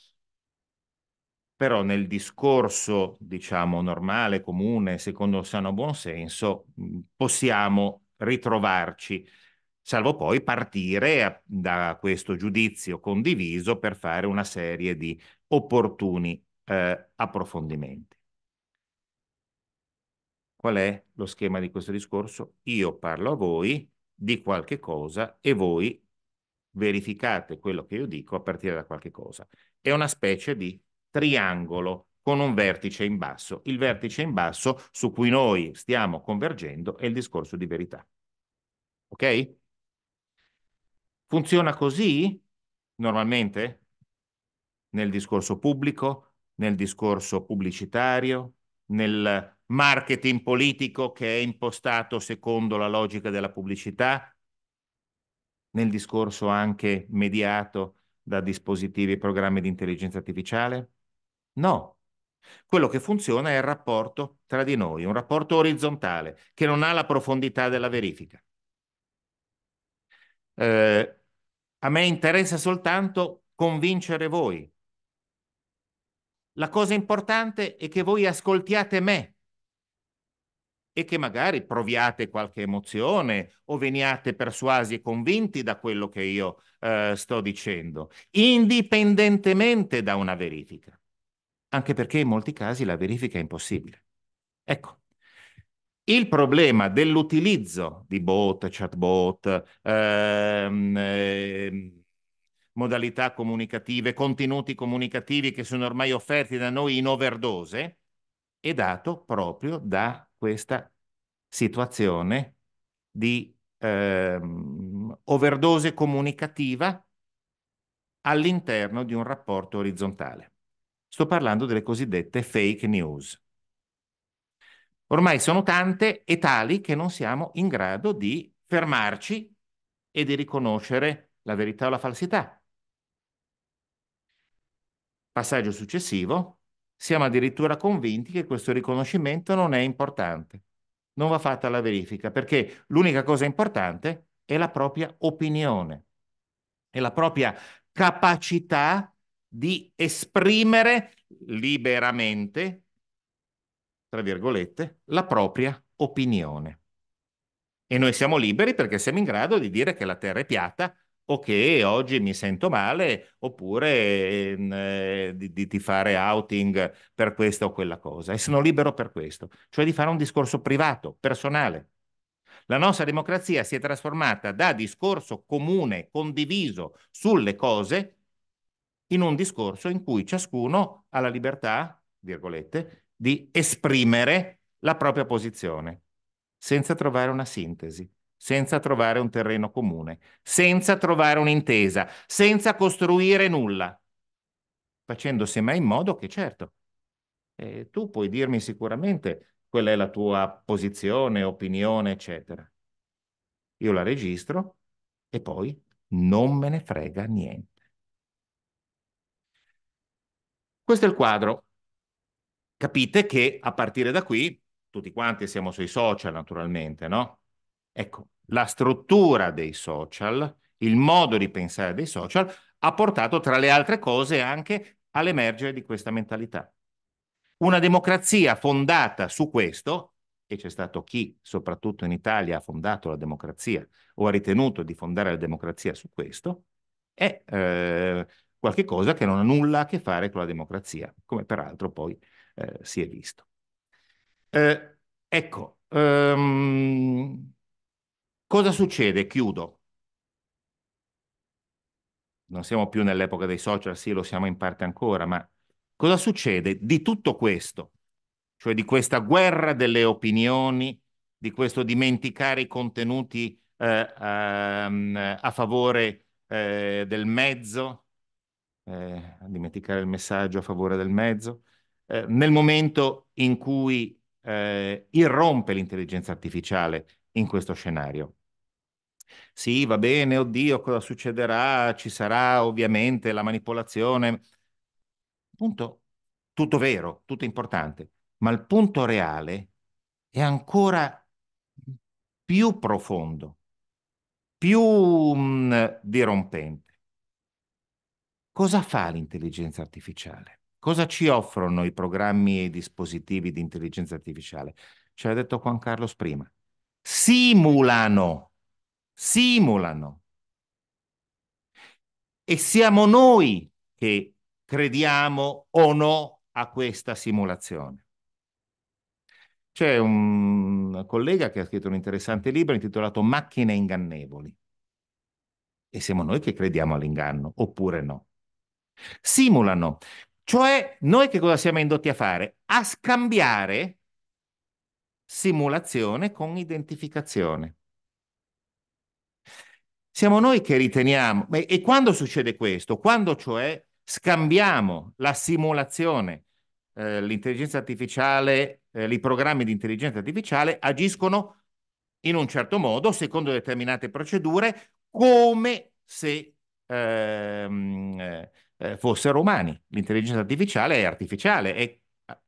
C: però nel discorso, diciamo, normale, comune, secondo il sano buonsenso, possiamo ritrovarci, salvo poi partire da questo giudizio condiviso per fare una serie di opportuni eh, approfondimenti. Qual è lo schema di questo discorso? Io parlo a voi di qualche cosa e voi verificate quello che io dico a partire da qualche cosa. È una specie di triangolo con un vertice in basso. Il vertice in basso su cui noi stiamo convergendo è il discorso di verità. Ok? Funziona così normalmente nel discorso pubblico, nel discorso pubblicitario, nel marketing politico che è impostato secondo la logica della pubblicità, nel discorso anche mediato da dispositivi e programmi di intelligenza artificiale? No. Quello che funziona è il rapporto tra di noi, un rapporto orizzontale che non ha la profondità della verifica. Eh, a me interessa soltanto convincere voi. La cosa importante è che voi ascoltiate me e che magari proviate qualche emozione o veniate persuasi e convinti da quello che io eh, sto dicendo, indipendentemente da una verifica anche perché in molti casi la verifica è impossibile. Ecco, il problema dell'utilizzo di bot, chatbot, ehm, ehm, modalità comunicative, contenuti comunicativi che sono ormai offerti da noi in overdose, è dato proprio da questa situazione di ehm, overdose comunicativa all'interno di un rapporto orizzontale. Sto parlando delle cosiddette fake news. Ormai sono tante e tali che non siamo in grado di fermarci e di riconoscere la verità o la falsità. Passaggio successivo, siamo addirittura convinti che questo riconoscimento non è importante, non va fatta la verifica, perché l'unica cosa importante è la propria opinione, è la propria capacità di esprimere liberamente, tra virgolette, la propria opinione. E noi siamo liberi perché siamo in grado di dire che la Terra è piatta o che oggi mi sento male oppure ehm, eh, di, di, di, fare outing per questa o quella cosa. E sono libero per questo, cioè di fare un discorso privato, personale. La nostra democrazia si è trasformata da discorso comune, condiviso sulle cose, in un discorso in cui ciascuno ha la libertà, virgolette, di esprimere la propria posizione, senza trovare una sintesi, senza trovare un terreno comune, senza trovare un'intesa, senza costruire nulla, facendo semmai in modo che, certo, eh, tu puoi dirmi sicuramente qual è la tua posizione, opinione, eccetera. Io la registro e poi non me ne frega niente. Questo è il quadro. Capite che a partire da qui, tutti quanti siamo sui social naturalmente, no? Ecco, la struttura dei social, il modo di pensare dei social, ha portato tra le altre cose anche all'emergere di questa mentalità. Una democrazia fondata su questo, e c'è stato chi, soprattutto in Italia, ha fondato la democrazia o ha ritenuto di fondare la democrazia su questo, è eh, qualche cosa che non ha nulla a che fare con la democrazia, come peraltro poi eh, si è visto. Eh, ecco, um, cosa succede? Chiudo. Non siamo più nell'epoca dei social, sì, lo siamo in parte ancora, ma cosa succede di tutto questo? Cioè di questa guerra delle opinioni, di questo dimenticare i contenuti eh, a, ehm, a favore eh, del mezzo, eh, dimenticare il messaggio a favore del mezzo. Eh, nel momento in cui eh, irrompe l'intelligenza artificiale in questo scenario. Sì, va bene, oddio, cosa succederà? Ci sarà ovviamente la manipolazione. Punto, tutto vero, tutto importante, ma il punto reale è ancora più profondo, più mh, dirompente. Cosa fa l'intelligenza artificiale? Cosa ci offrono i programmi e i dispositivi di intelligenza artificiale? Ce l'ha detto Juan Carlos prima. Simulano, simulano. E siamo noi che crediamo o no a questa simulazione. C'è un collega che ha scritto un interessante libro intitolato Macchine ingannevoli. E siamo noi che crediamo all'inganno, oppure no? Simulano. Cioè, noi che cosa siamo indotti a fare? A scambiare simulazione con identificazione. Siamo noi che riteniamo, e quando succede questo? Quando cioè scambiamo la simulazione, eh, l'intelligenza artificiale, eh, i programmi di intelligenza artificiale agiscono in un certo modo, secondo determinate procedure, come se ehm, eh, fossero umani. L'intelligenza artificiale è artificiale e ah,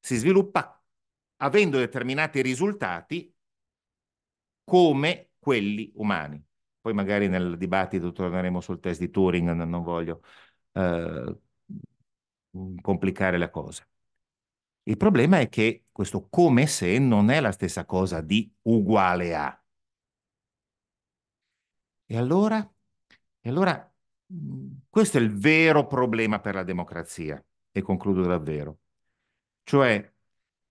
C: si sviluppa avendo determinati risultati come quelli umani. Poi magari nel dibattito torneremo sul test di Turing, non voglio eh, mm, complicare la cosa. Il problema è che questo come se non è la stessa cosa di uguale a. E allora, e allora questo è il vero problema per la democrazia, e concludo davvero. Cioè,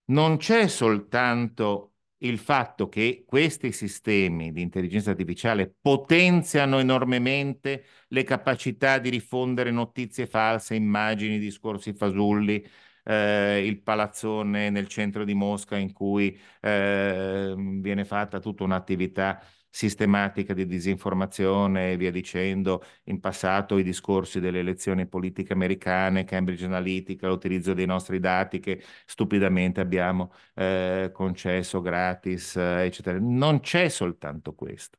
C: non c'è soltanto il fatto che questi sistemi di intelligenza artificiale potenziano enormemente le capacità di diffondere notizie false, immagini, discorsi fasulli, eh, il palazzone nel centro di Mosca in cui eh, viene fatta tutta un'attività sistematica di disinformazione e via dicendo, in passato i discorsi delle elezioni politiche americane, Cambridge Analytica, l'utilizzo dei nostri dati che stupidamente abbiamo eh, concesso gratis, eh, eccetera. Non c'è soltanto questo.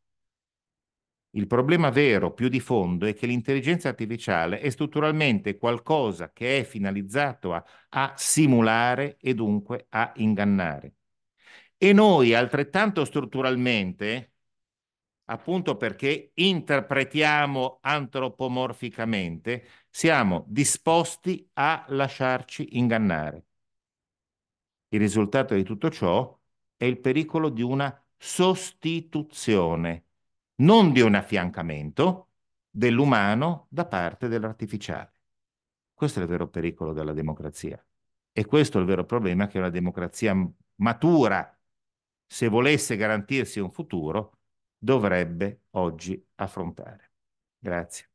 C: Il problema vero, più di fondo, è che l'intelligenza artificiale è strutturalmente qualcosa che è finalizzato a, a simulare e dunque a ingannare. E noi altrettanto strutturalmente, appunto perché interpretiamo antropomorficamente, siamo disposti a lasciarci ingannare. Il risultato di tutto ciò è il pericolo di una sostituzione, non di un affiancamento dell'umano da parte dell'artificiale. Questo è il vero pericolo della democrazia e questo è il vero problema che una democrazia matura, se volesse garantirsi un futuro, dovrebbe oggi affrontare. Grazie.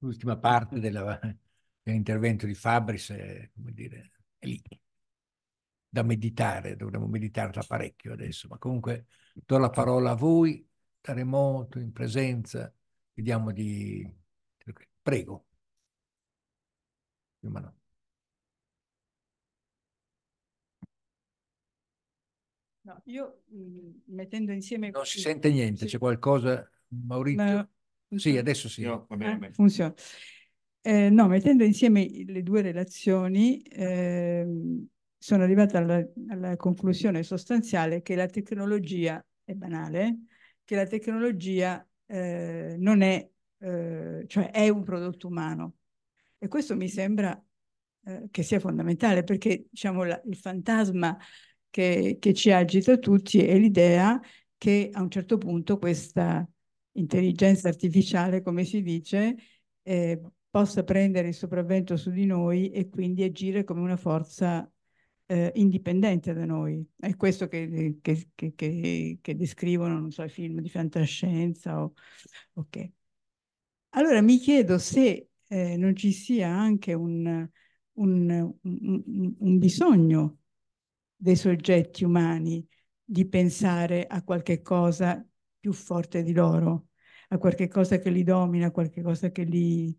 A: L'ultima parte della, dell'intervento di Fabris è, come dire, è lì da meditare, dovremmo meditare meditarla parecchio adesso, ma comunque do la parola a voi, da remoto, in presenza, vediamo di... Prego. Immer
D: No, io mm, mettendo insieme... Non si sente
A: niente, sì. c'è qualcosa, Maurizio? No, sì, adesso sì.
E: No, bene, eh,
D: funziona. Eh, no, mettendo insieme le due relazioni, eh, sono arrivata alla, alla, conclusione sostanziale che la tecnologia è banale, che la tecnologia eh, non è, eh, cioè è un prodotto umano, e questo mi sembra eh, che sia fondamentale perché diciamo, la, il fantasma che, che, ci agita tutti è l'idea che a un certo punto questa intelligenza artificiale, come si dice, eh, possa prendere il sopravvento su di noi e quindi agire come una forza eh, indipendente da noi. È questo che, che, che, che descrivono, so, i film di fantascienza. O, okay. Allora mi chiedo se eh, non ci sia anche un, un, un, un bisogno dei soggetti umani di pensare a qualche cosa più forte di loro, a qualche cosa che li domina, a qualche cosa che li,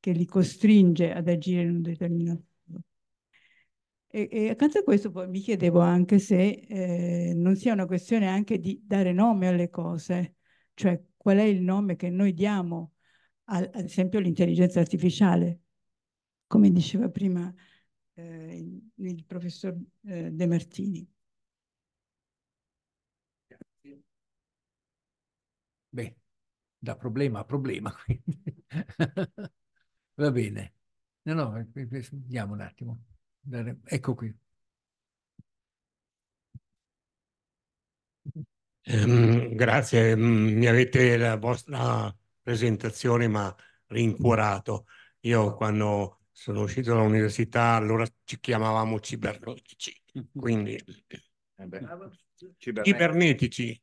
D: che li costringe ad agire in un determinato modo. E, e, accanto a questo poi mi chiedevo anche se eh, non sia una questione anche di dare nome alle cose, cioè qual è il nome che noi diamo ad esempio l'intelligenza artificiale, come diceva prima eh, il professor eh, De Martini.
A: Beh, da problema a problema, quindi. Va bene. No, no, andiamo eh, eh, eh, un attimo. Ecco qui.
F: Eh, grazie, mm, mi avete la vostra presentazione, ma rincuorato. Io quando sono uscito dall'università, allora ci chiamavamo cibernetici,
C: quindi eh beh,
F: cibernetici.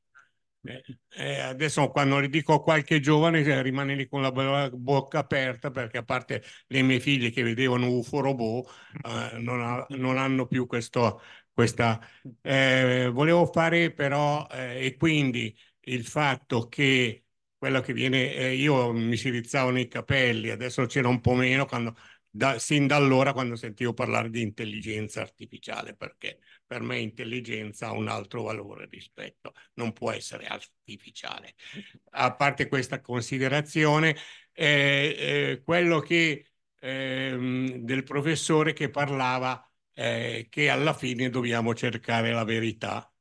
F: Eh, eh, adesso quando le dico a qualche giovane eh, rimane lì con la bocca aperta perché a parte le mie figlie che vedevano UFO robot eh, non, ha, non, hanno più questo, questa... Eh, volevo fare però eh, e quindi il fatto che quella che viene, eh, io mi si rizzavano i capelli, adesso c'era un po' meno, quando, da, sin da allora quando sentivo parlare di intelligenza artificiale, perché per me intelligenza ha un altro valore rispetto, non può essere artificiale. A parte questa considerazione, eh, eh, quello che, eh, del professore che parlava eh, che alla fine dobbiamo cercare la verità,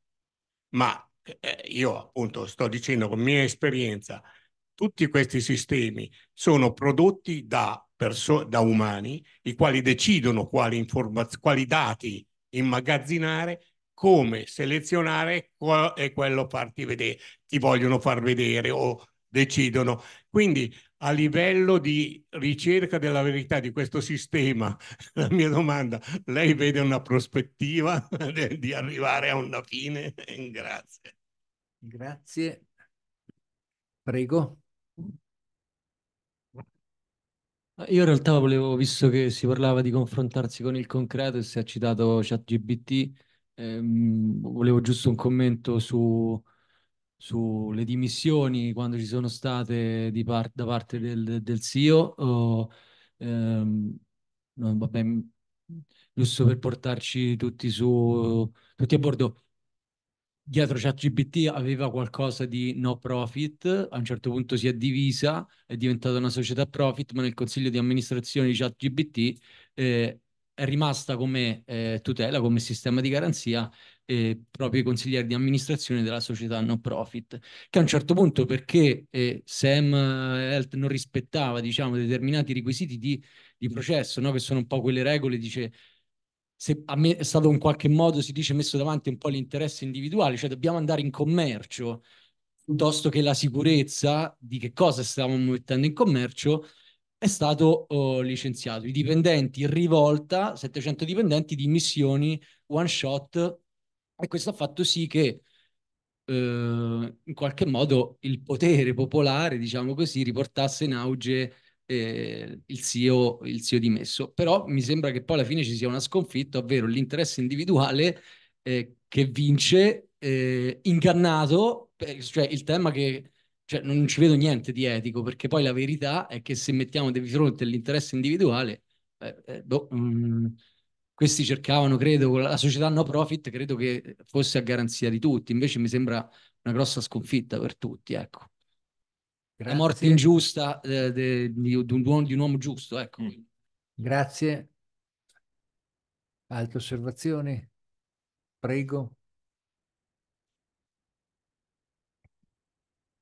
F: ma eh, io appunto sto dicendo con mia esperienza, tutti questi sistemi sono prodotti da, perso- da umani, i quali decidono quali, informaz- quali dati immagazzinare, come selezionare qual- e quello farti vedere, ti vogliono far vedere o decidono. Quindi a livello di ricerca della verità di questo sistema, la mia domanda, lei vede una prospettiva di arrivare a una fine? Grazie.
A: Grazie. Prego.
G: Io in realtà volevo, visto che si parlava di confrontarsi con il concreto e si è citato ChatGBT, ehm, volevo giusto un commento su, sulle dimissioni quando ci sono state par- da parte del, del CEO. O, ehm, no, vabbè, giusto per portarci tutti, su, tutti a bordo. Dietro ChatGPT aveva qualcosa di no profit, a un certo punto si è divisa, è diventata una società profit, ma nel consiglio di amministrazione di ChatGPT eh, è rimasta come eh, tutela, come sistema di garanzia eh, proprio i consiglieri di amministrazione della società no profit, che a un certo punto perché eh, Sam Health non rispettava diciamo, determinati requisiti di, di processo, no? che sono un po' quelle regole, dice se a me è stato in qualche modo, si dice, messo davanti un po' l'interesse individuale, cioè dobbiamo andare in commercio piuttosto che la sicurezza di che cosa stavamo mettendo in commercio, è stato oh, licenziato. I dipendenti in rivolta, 700 dipendenti di missioni one shot e questo ha fatto sì che eh, in qualche modo il potere popolare, diciamo così, riportasse in auge eh, il, CEO, il CEO dimesso. Però mi sembra che poi alla fine ci sia una sconfitta, ovvero l'interesse individuale eh, che vince, eh, ingannato, cioè il tema che... Cioè, non ci vedo niente di etico, perché poi la verità è che se mettiamo di fronte l'interesse individuale, eh, eh boh, mh, mm, questi cercavano, credo, la società no profit, credo che fosse a garanzia di tutti, invece mi sembra una grossa sconfitta per tutti, ecco. Grazie. La morte ingiusta eh, de, di, di, un uomo, di, un uomo, giusto, ecco.
A: Mm. Grazie.
H: Altre osservazioni? Prego.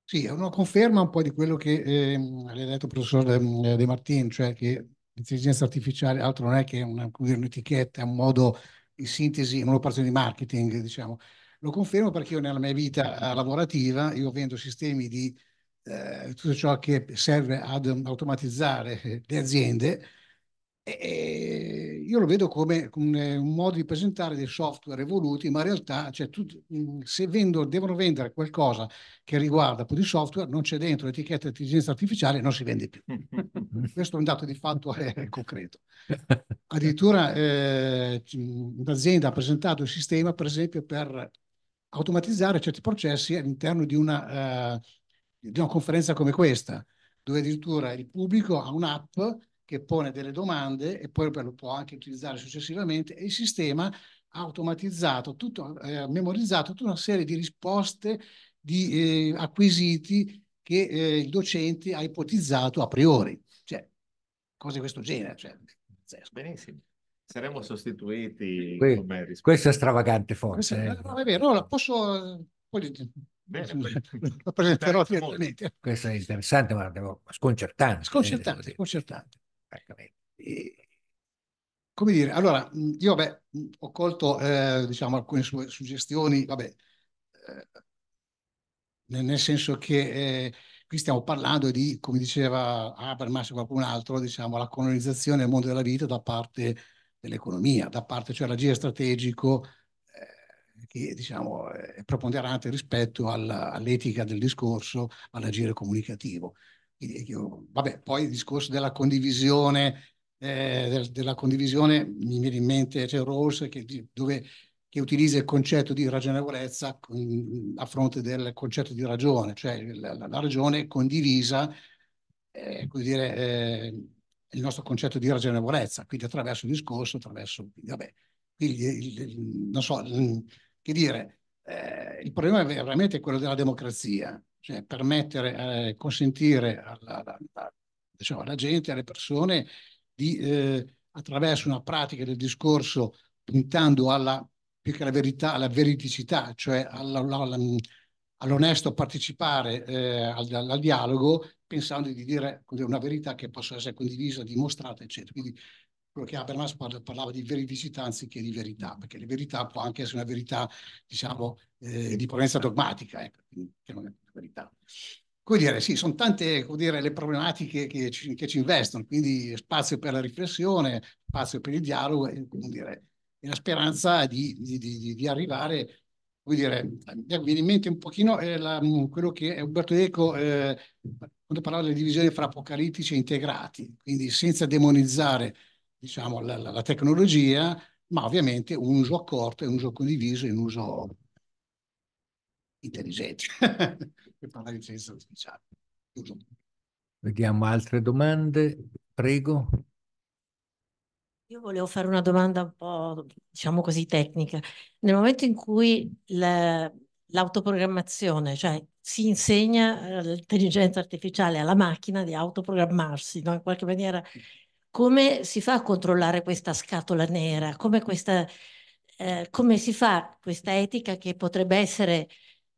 H: Sì, è una conferma un po' di quello che eh, ha detto il professor ehm, De Martin, cioè che L'intelligenza artificiale altro non è che un'etichetta, un è un modo di sintesi, un'operazione di marketing, diciamo. Lo confermo perché io nella mia vita eh, lavorativa io vendo sistemi di eh, tutto ciò che serve ad automatizzare le aziende e io lo vedo come un, un, modo di presentare dei software evoluti, ma in realtà cioè, tu, mm, se vendo, devono vendere qualcosa che riguarda poi di software, non c'è dentro l'etichetta di intelligenza artificiale, non si vende più. Questo è un dato di fatto eh, è, concreto. Addirittura eh, un'azienda ha presentato il sistema, per esempio, per automatizzare certi processi all'interno di una, eh, di una conferenza come questa, dove addirittura il pubblico ha un'app che pone delle domande e poi lo può anche utilizzare successivamente e il sistema ha automatizzato, tutto, eh, memorizzato tutta una serie di risposte di eh, acquisiti che eh, il docente ha ipotizzato a priori, cioè cose di questo genere.
C: Cioè, Benissimo. Saremmo eh. sostituiti. Que come
A: questo è stravagante forse. Questo,
H: no, è eh. vero, allora posso... Poi,
C: Bene,
A: lo presenterò direttamente. Questo è interessante, ma devo... sconcertante. Eh,
H: sconcertante, sconcertante francamente. E, come dire, allora, io vabbè, ho colto eh, diciamo, alcune sue suggestioni, vabbè, eh, nel senso che eh, qui stiamo parlando di, come diceva Habermas o qualcun altro, diciamo, la colonizzazione del mondo della vita da parte dell'economia, da parte cioè l'agire strategico eh, che diciamo, è preponderante rispetto all'etica all del discorso, all'agire comunicativo. Io, vabbè, poi il discorso della condivisione, eh, della condivisione mi viene in mente cioè, Rawls che, dove, che utilizza il concetto di ragionevolezza a fronte del concetto di ragione, cioè la, la ragione condivisa, eh, come dire, eh, il nostro concetto di ragionevolezza, quindi attraverso il discorso, attraverso, vabbè, quindi, il, il, non so, che dire, eh, il problema è veramente quello della democrazia, cioè permettere, eh, consentire alla, alla, diciamo, alla, gente, alle persone di, eh, attraverso una pratica del discorso, puntando alla, più che alla verità, alla veriticità, cioè alla, alla all'onesto partecipare eh, al, al, dialogo pensando di dire una verità che possa essere condivisa, dimostrata, eccetera. Quindi quello che Habermas parlava di veridicità anziché di verità, perché la verità può anche essere una verità, diciamo, eh, di provenienza dogmatica, ecco, che non è verità. Come dire, sì, sono tante dire, le problematiche che ci, che ci, investono, quindi spazio per la riflessione, spazio per il dialogo e, dire, e la speranza di, di, di, di arrivare come dire, mi viene in mente un pochino eh, la, quello che Umberto Eco, eh, quando parlava delle divisioni fra apocalittici e integrati, quindi senza demonizzare diciamo, la, la, tecnologia, ma ovviamente un uso accorto e un uso condiviso e un uso intelligente, per parlare di senso artificiale. Vediamo
A: altre domande, prego.
I: Io volevo fare una domanda un po', diciamo così, tecnica. Nel momento in cui l'autoprogrammazione, la, cioè si insegna eh, l'intelligenza artificiale alla macchina di autoprogrammarsi, no? in qualche maniera come si fa a controllare questa scatola nera? Come, questa, eh, come si fa questa etica che potrebbe essere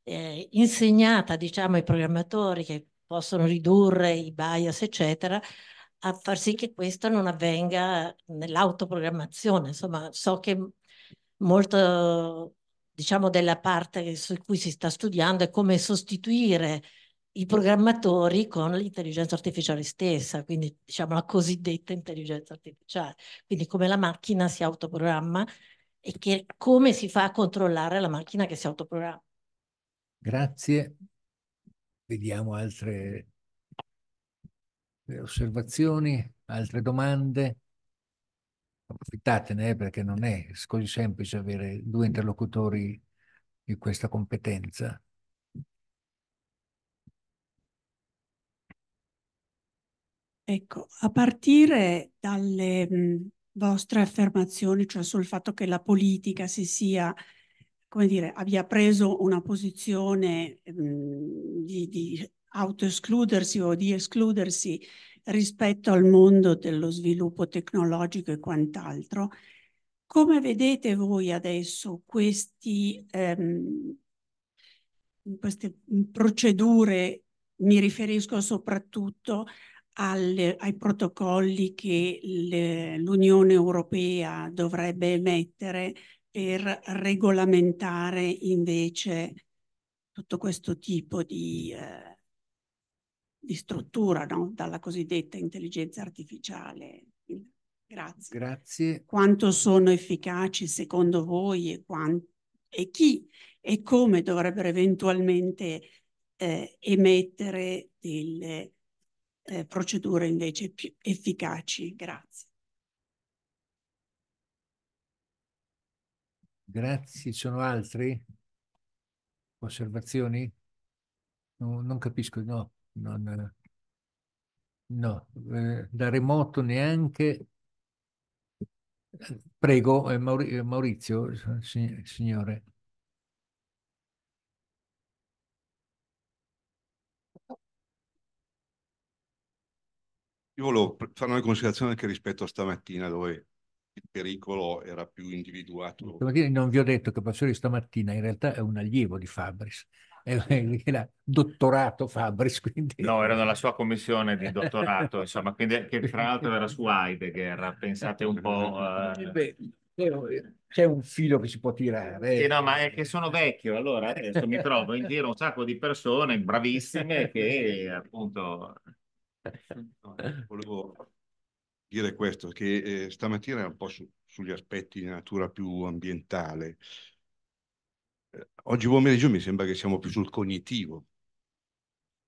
I: eh, insegnata diciamo, ai programmatori che possono ridurre i bias, eccetera, a far sì che questo non avvenga nell'autoprogrammazione? Insomma, so che molto diciamo, della parte su cui si sta studiando è come sostituire i programmatori con l'intelligenza artificiale stessa, quindi diciamo la cosiddetta intelligenza artificiale, quindi come la macchina si autoprogramma e che, come si fa a controllare la macchina che si autoprogramma.
A: Grazie. Vediamo altre osservazioni, altre domande. Approfittatene eh, perché non è così semplice avere due interlocutori di questa competenza.
J: Ecco, a partire dalle vostre affermazioni, cioè sul fatto che la politica si sia, come dire, abbia preso una posizione mh, di, di autoescludersi o di escludersi rispetto al mondo dello sviluppo tecnologico e quant'altro, come vedete voi adesso questi, ehm, queste procedure, mi riferisco soprattutto alle, ai protocolli che l'Unione Europea dovrebbe emettere per regolamentare invece tutto questo tipo di, eh, di struttura, no? dalla cosiddetta intelligenza artificiale. Grazie.
A: Grazie.
J: Quanto sono efficaci secondo voi e, quanti, e chi e come dovrebbero eventualmente eh, emettere delle eh, procedure invece più efficaci. Grazie.
A: Grazie, ci sono altri? Osservazioni? No, non capisco, no, non, no, eh, da remoto neanche. Prego, eh, eh Maurizio, signore.
E: Io volevo fare una considerazione anche rispetto a stamattina dove il pericolo era più
C: individuato. Devo ecco,
A: non vi ho detto che Pacioli stamattina in realtà è un allievo di Fabris, era dottorato Fabris. Quindi...
C: No, era nella sua commissione di dottorato, insomma, quindi, che tra l'altro era su Heidegger, pensate un po'... Uh... c'è un filo che si può tirare. Sì, no, ecco. ma è che sono vecchio, allora adesso mi trovo in giro un sacco di persone bravissime che appunto No,
E: eh. volevo dire questo, che eh, stamattina era un po' su, sugli aspetti di natura più ambientale. Eh, oggi pomeriggio mi sembra che siamo più sul cognitivo,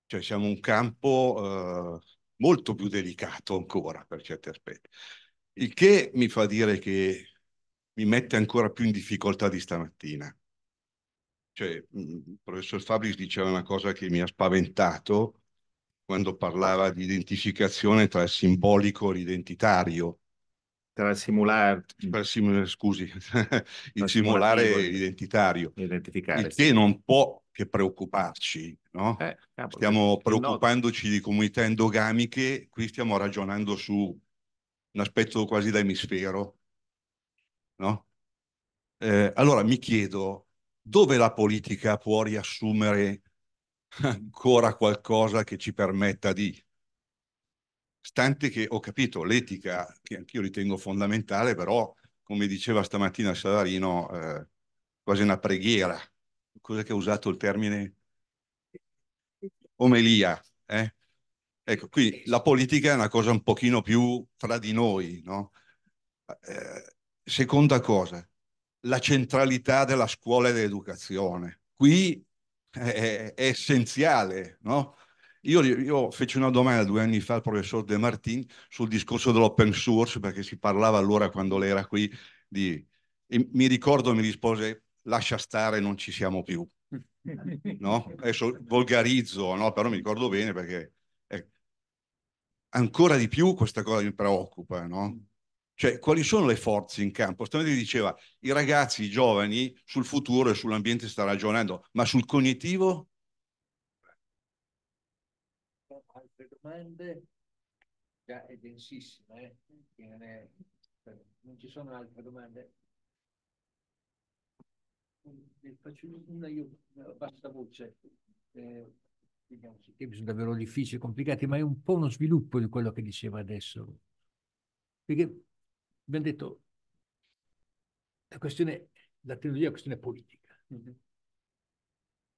E: cioè siamo un campo eh, molto più delicato ancora per certi aspetti, il che mi fa dire che mi mette ancora più in difficoltà di stamattina. Cioè, mm, mm, il professor Fabris diceva una cosa che mi ha spaventato, quando parlava di identificazione tra il simbolico e l'identitario. Tra il simulare... Mm. simulare scusi, il simulare e l'identitario. Il che non può che preoccuparci, no? Eh,
C: stiamo eh, preoccupandoci
E: di comunità endogamiche, qui stiamo ragionando su un aspetto quasi da emisfero, no? Eh, allora mi chiedo dove la politica può riassumere ancora qualcosa che ci permetta di. Stante che ho capito l'etica, che anch'io ritengo fondamentale, però, come diceva stamattina Savarino, eh, quasi una preghiera. Cos'è che ha usato il termine? Omelia. Eh? Ecco, qui la politica è una cosa un pochino più tra di noi, no? Eh, seconda cosa, la centralità della scuola e dell'educazione. Qui è, è essenziale, no? Io, io, feci una domanda due anni fa al professor De Martin sul discorso dell'open source, perché si parlava allora quando lei era qui di... mi ricordo mi rispose lascia stare, non ci siamo più. No? Adesso volgarizzo, no? però mi ricordo bene perché è... ancora di più questa cosa mi preoccupa. No? Cioè, quali sono le forze in campo? Stamattina diceva, i ragazzi, i giovani, sul futuro e sull'ambiente sta ragionando, ma sul cognitivo?
A: Altre domande? Già è densissima, eh? non ci sono altre domande. Faccio una io a bassa voce. Eh, i temi sono davvero difficili, e complicati, ma è un po' uno sviluppo di quello che diceva adesso. Perché abbiamo detto la questione, la teologia è una questione politica. Mm-hmm.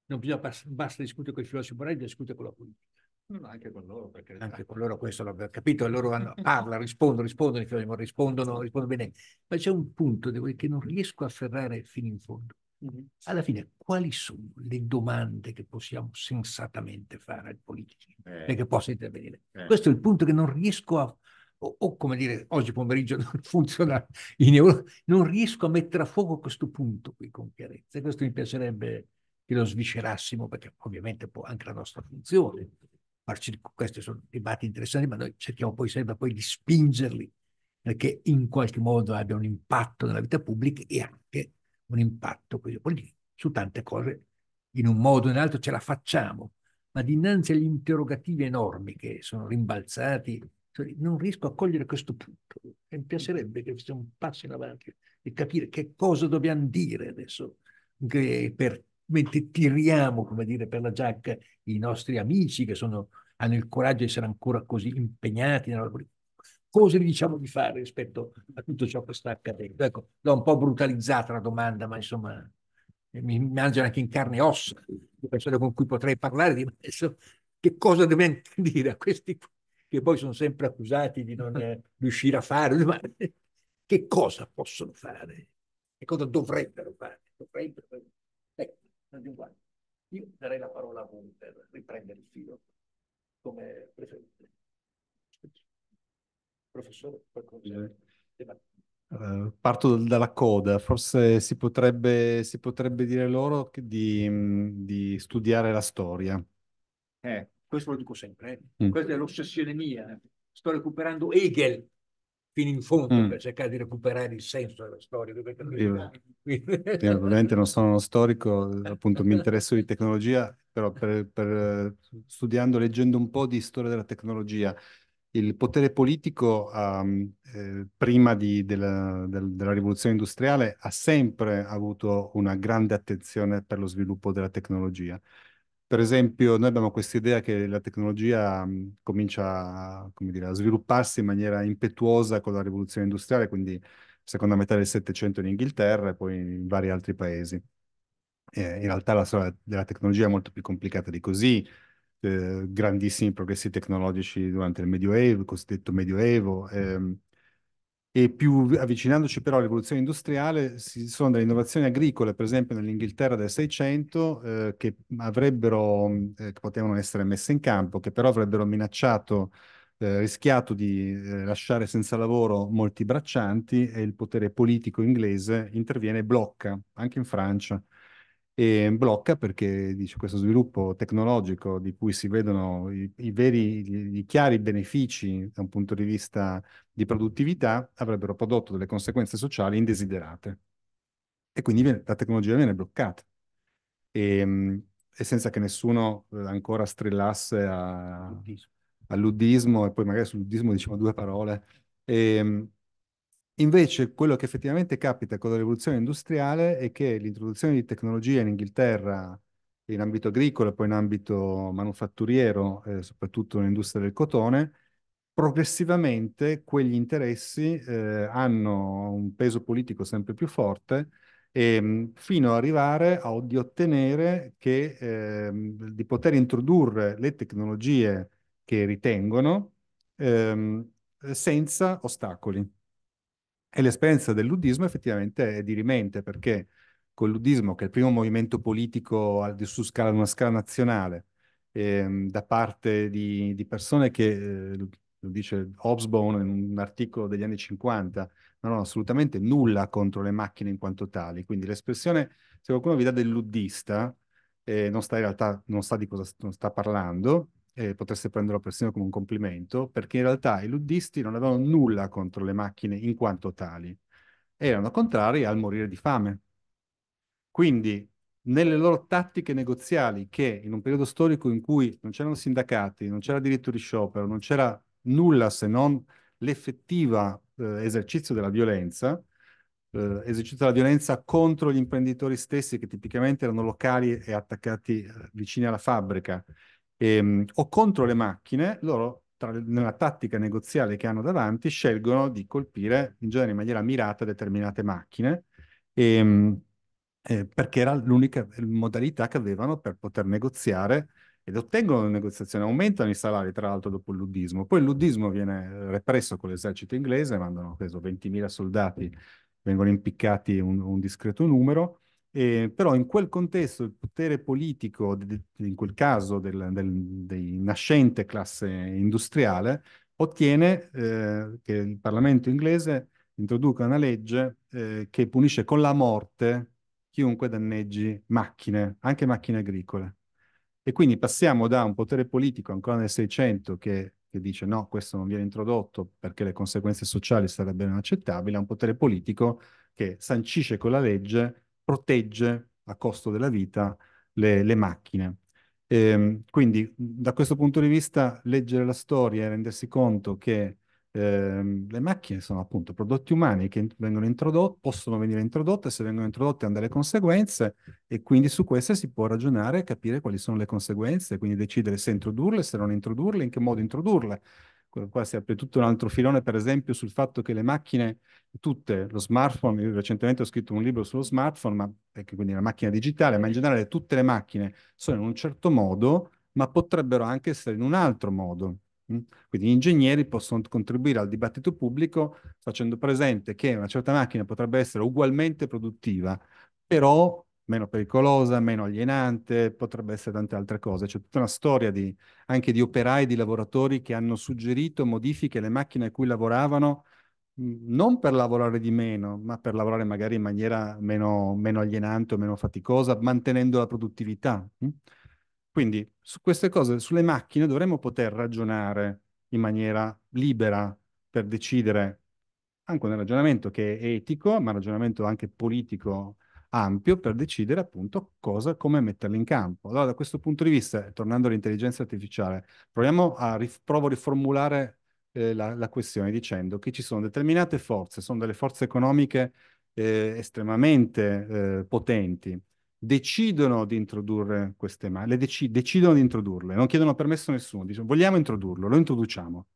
A: Non bisogna, basta discutere con i filosofi morali, bisogna discutere con la politica. No, anche con loro, perché... Anche con loro questo l'ho capito, loro hanno, parla, rispondono, rispondono, rispondono, rispondono, rispondono bene. Ma c'è un punto dire, che non riesco a afferrare fino in fondo. Mm-hmm. Alla fine, quali sono le domande che possiamo sensatamente fare ai politici eh. e che possa intervenire? Eh. Questo è il punto che non riesco a, o, o, come dire, oggi pomeriggio non funziona in Europa, non riesco a mettere a fuoco questo punto qui con chiarezza. E questo mi piacerebbe che lo sviscerassimo, perché ovviamente può anche la nostra funzione. Farci, questi sono dibattiti interessanti, ma noi cerchiamo poi sempre poi di spingerli perché in qualche modo abbia un impatto nella vita pubblica e anche un impatto politico su tante cose. In un modo o in un altro ce la facciamo, ma dinanzi agli interrogativi enormi che sono rimbalzati cioè, non riesco a cogliere questo punto e mi piacerebbe che fosse un passo in avanti e capire che cosa dobbiamo dire adesso per, mentre tiriamo, come dire, per la giacca i nostri amici che sono, hanno il coraggio di essere ancora così impegnati nella politica. Cosa gli diciamo di fare rispetto a tutto ciò che sta accadendo? Ecco, l'ho un po' brutalizzata la domanda, ma insomma eh, mi mangiano anche in carne e ossa le persone con cui potrei parlare di questo. Che cosa dobbiamo dire a questi che poi sono sempre accusati di non eh, riuscire a fare, ma che cosa possono fare? Che cosa dovrebbero fare? Dovrebbero... Eh, Io darei la parola a voi per riprendere il filo come preferite. Professore, qualcosa?
B: Eh. parto dalla coda, forse si potrebbe, si potrebbe dire loro di, di studiare la storia.
A: Eh questo lo dico sempre, eh. mm. questa è l'ossessione mia, eh. sto recuperando Hegel fino in fondo mm. per cercare di recuperare il senso della storia.
B: Io,
A: io ovviamente non
B: sono uno storico, appunto mi interesso di tecnologia, però per, per, studiando, leggendo un po' di storia della tecnologia, il potere politico um, eh, prima di, della, del, della, rivoluzione industriale ha sempre avuto una grande attenzione per lo sviluppo della tecnologia. Per esempio, noi abbiamo questa idea che la tecnologia mh, comincia dire, a svilupparsi in maniera impetuosa con la rivoluzione industriale, quindi seconda metà del Settecento in Inghilterra e poi in vari altri paesi. Eh, in realtà la storia della tecnologia è molto più complicata di così, eh, grandissimi progressi tecnologici durante il Medioevo, il cosiddetto Medioevo, ehm, e più avvicinandoci però all'evoluzione industriale, ci sono delle innovazioni agricole, per esempio nell'Inghilterra del 600, eh, che avrebbero, eh, che potevano essere messe in campo, che però avrebbero minacciato, eh, rischiato di eh, lasciare senza lavoro molti braccianti e il potere politico inglese interviene e blocca, anche in Francia, e blocca perché dice questo sviluppo tecnologico di cui si vedono i, i veri, i chiari benefici da un punto di vista di produttività avrebbero prodotto delle conseguenze sociali indesiderate e quindi viene, la tecnologia viene bloccata e, ehm, e, senza che nessuno eh, ancora strillasse a, all'uddismo e poi magari sull'uddismo diciamo due parole e, ehm, Invece quello che effettivamente capita con la rivoluzione industriale è che l'introduzione di tecnologie in Inghilterra, in ambito agricolo e poi in ambito manufatturiero, eh, soprattutto nell'industria del cotone, progressivamente quegli interessi eh, hanno un peso politico sempre più forte e, ehm, fino ad arrivare a di ottenere che, eh, di poter introdurre le tecnologie che ritengono ehm, senza ostacoli. E l'esperienza del luddismo effettivamente è dirimente, perché col luddismo, che è il primo movimento politico su scala, una scala nazionale, ehm, da parte di, di persone che, eh, lo dice Hobsbawm in un articolo degli anni 50, non hanno assolutamente nulla contro le macchine in quanto tali. Quindi l'espressione, se qualcuno vi dà del luddista, eh, non, sta realtà, non sa di cosa sta parlando, eh, potreste prenderlo persino come un complimento, perché in realtà i luddisti non avevano nulla contro le macchine in quanto tali, erano contrari al morire di fame. Quindi nelle loro tattiche negoziali, che in un periodo storico in cui non c'erano sindacati, non c'era diritto di sciopero, non c'era nulla se non l'effettivo eh, esercizio della violenza, eh, esercizio della violenza contro gli imprenditori stessi che tipicamente erano locali e attaccati eh, vicini alla fabbrica, ehm, o contro le macchine, loro tra, nella tattica negoziale che hanno davanti scelgono di colpire in genere in maniera mirata determinate macchine. Ehm, eh, perché era l'unica modalità che avevano per poter negoziare ed ottengono negoziazioni, aumentano i salari tra l'altro dopo il luddismo. Poi il luddismo viene represso con l'esercito inglese, mandano 20.000 soldati, vengono impiccati un, un discreto numero eh, però in quel contesto il potere politico, in quel caso del, del, del nascente classe industriale, ottiene eh, che il Parlamento inglese introduca una legge eh, che punisce con la morte chiunque danneggi macchine, anche macchine agricole. E quindi passiamo da un potere politico ancora nel 600 che, che dice no, questo non viene introdotto perché le conseguenze sociali sarebbero inaccettabili, a un potere politico che sancisce con la legge protegge a costo della vita le, le macchine. E, ehm, quindi da questo punto di vista leggere la storia e rendersi conto che eh, le macchine sono appunto prodotti umani che vengono introdotti, possono venire introdotte, se vengono introdotte hanno delle conseguenze e quindi su queste si può ragionare e capire quali sono le conseguenze, quindi decidere se introdurle, se non introdurle, in che modo introdurle qua si apre tutto un altro filone, per esempio, sul fatto che le macchine, tutte, lo smartphone, io recentemente ho scritto un libro sullo smartphone, ma, quindi la macchina digitale, ma in generale tutte le macchine sono in un certo modo, ma potrebbero anche essere in un altro modo. Mm? Quindi gli ingegneri possono contribuire al dibattito pubblico facendo presente che una certa macchina potrebbe essere ugualmente produttiva, però meno pericolosa, meno alienante, potrebbe essere tante altre cose. C'è tutta una storia di, anche di operai, di lavoratori che hanno suggerito modifiche alle macchine a cui lavoravano mm, non per lavorare di meno, ma per lavorare magari in maniera meno, meno alienante o meno faticosa, mantenendo la produttività. Mm. Quindi su queste cose, sulle macchine, dovremmo poter ragionare in maniera libera per decidere anche un ragionamento che è etico, ma un ragionamento anche politico ampio per decidere appunto cosa, come metterli in campo. Allora da questo punto di vista, tornando all'intelligenza artificiale, proviamo a provo a riformulare eh, la, la, questione dicendo che ci sono determinate forze, sono delle forze economiche eh, estremamente eh, potenti, decidono di introdurre queste mani, dec decidono di introdurle, non chiedono permesso a nessuno, dicono vogliamo introdurlo, lo introduciamo.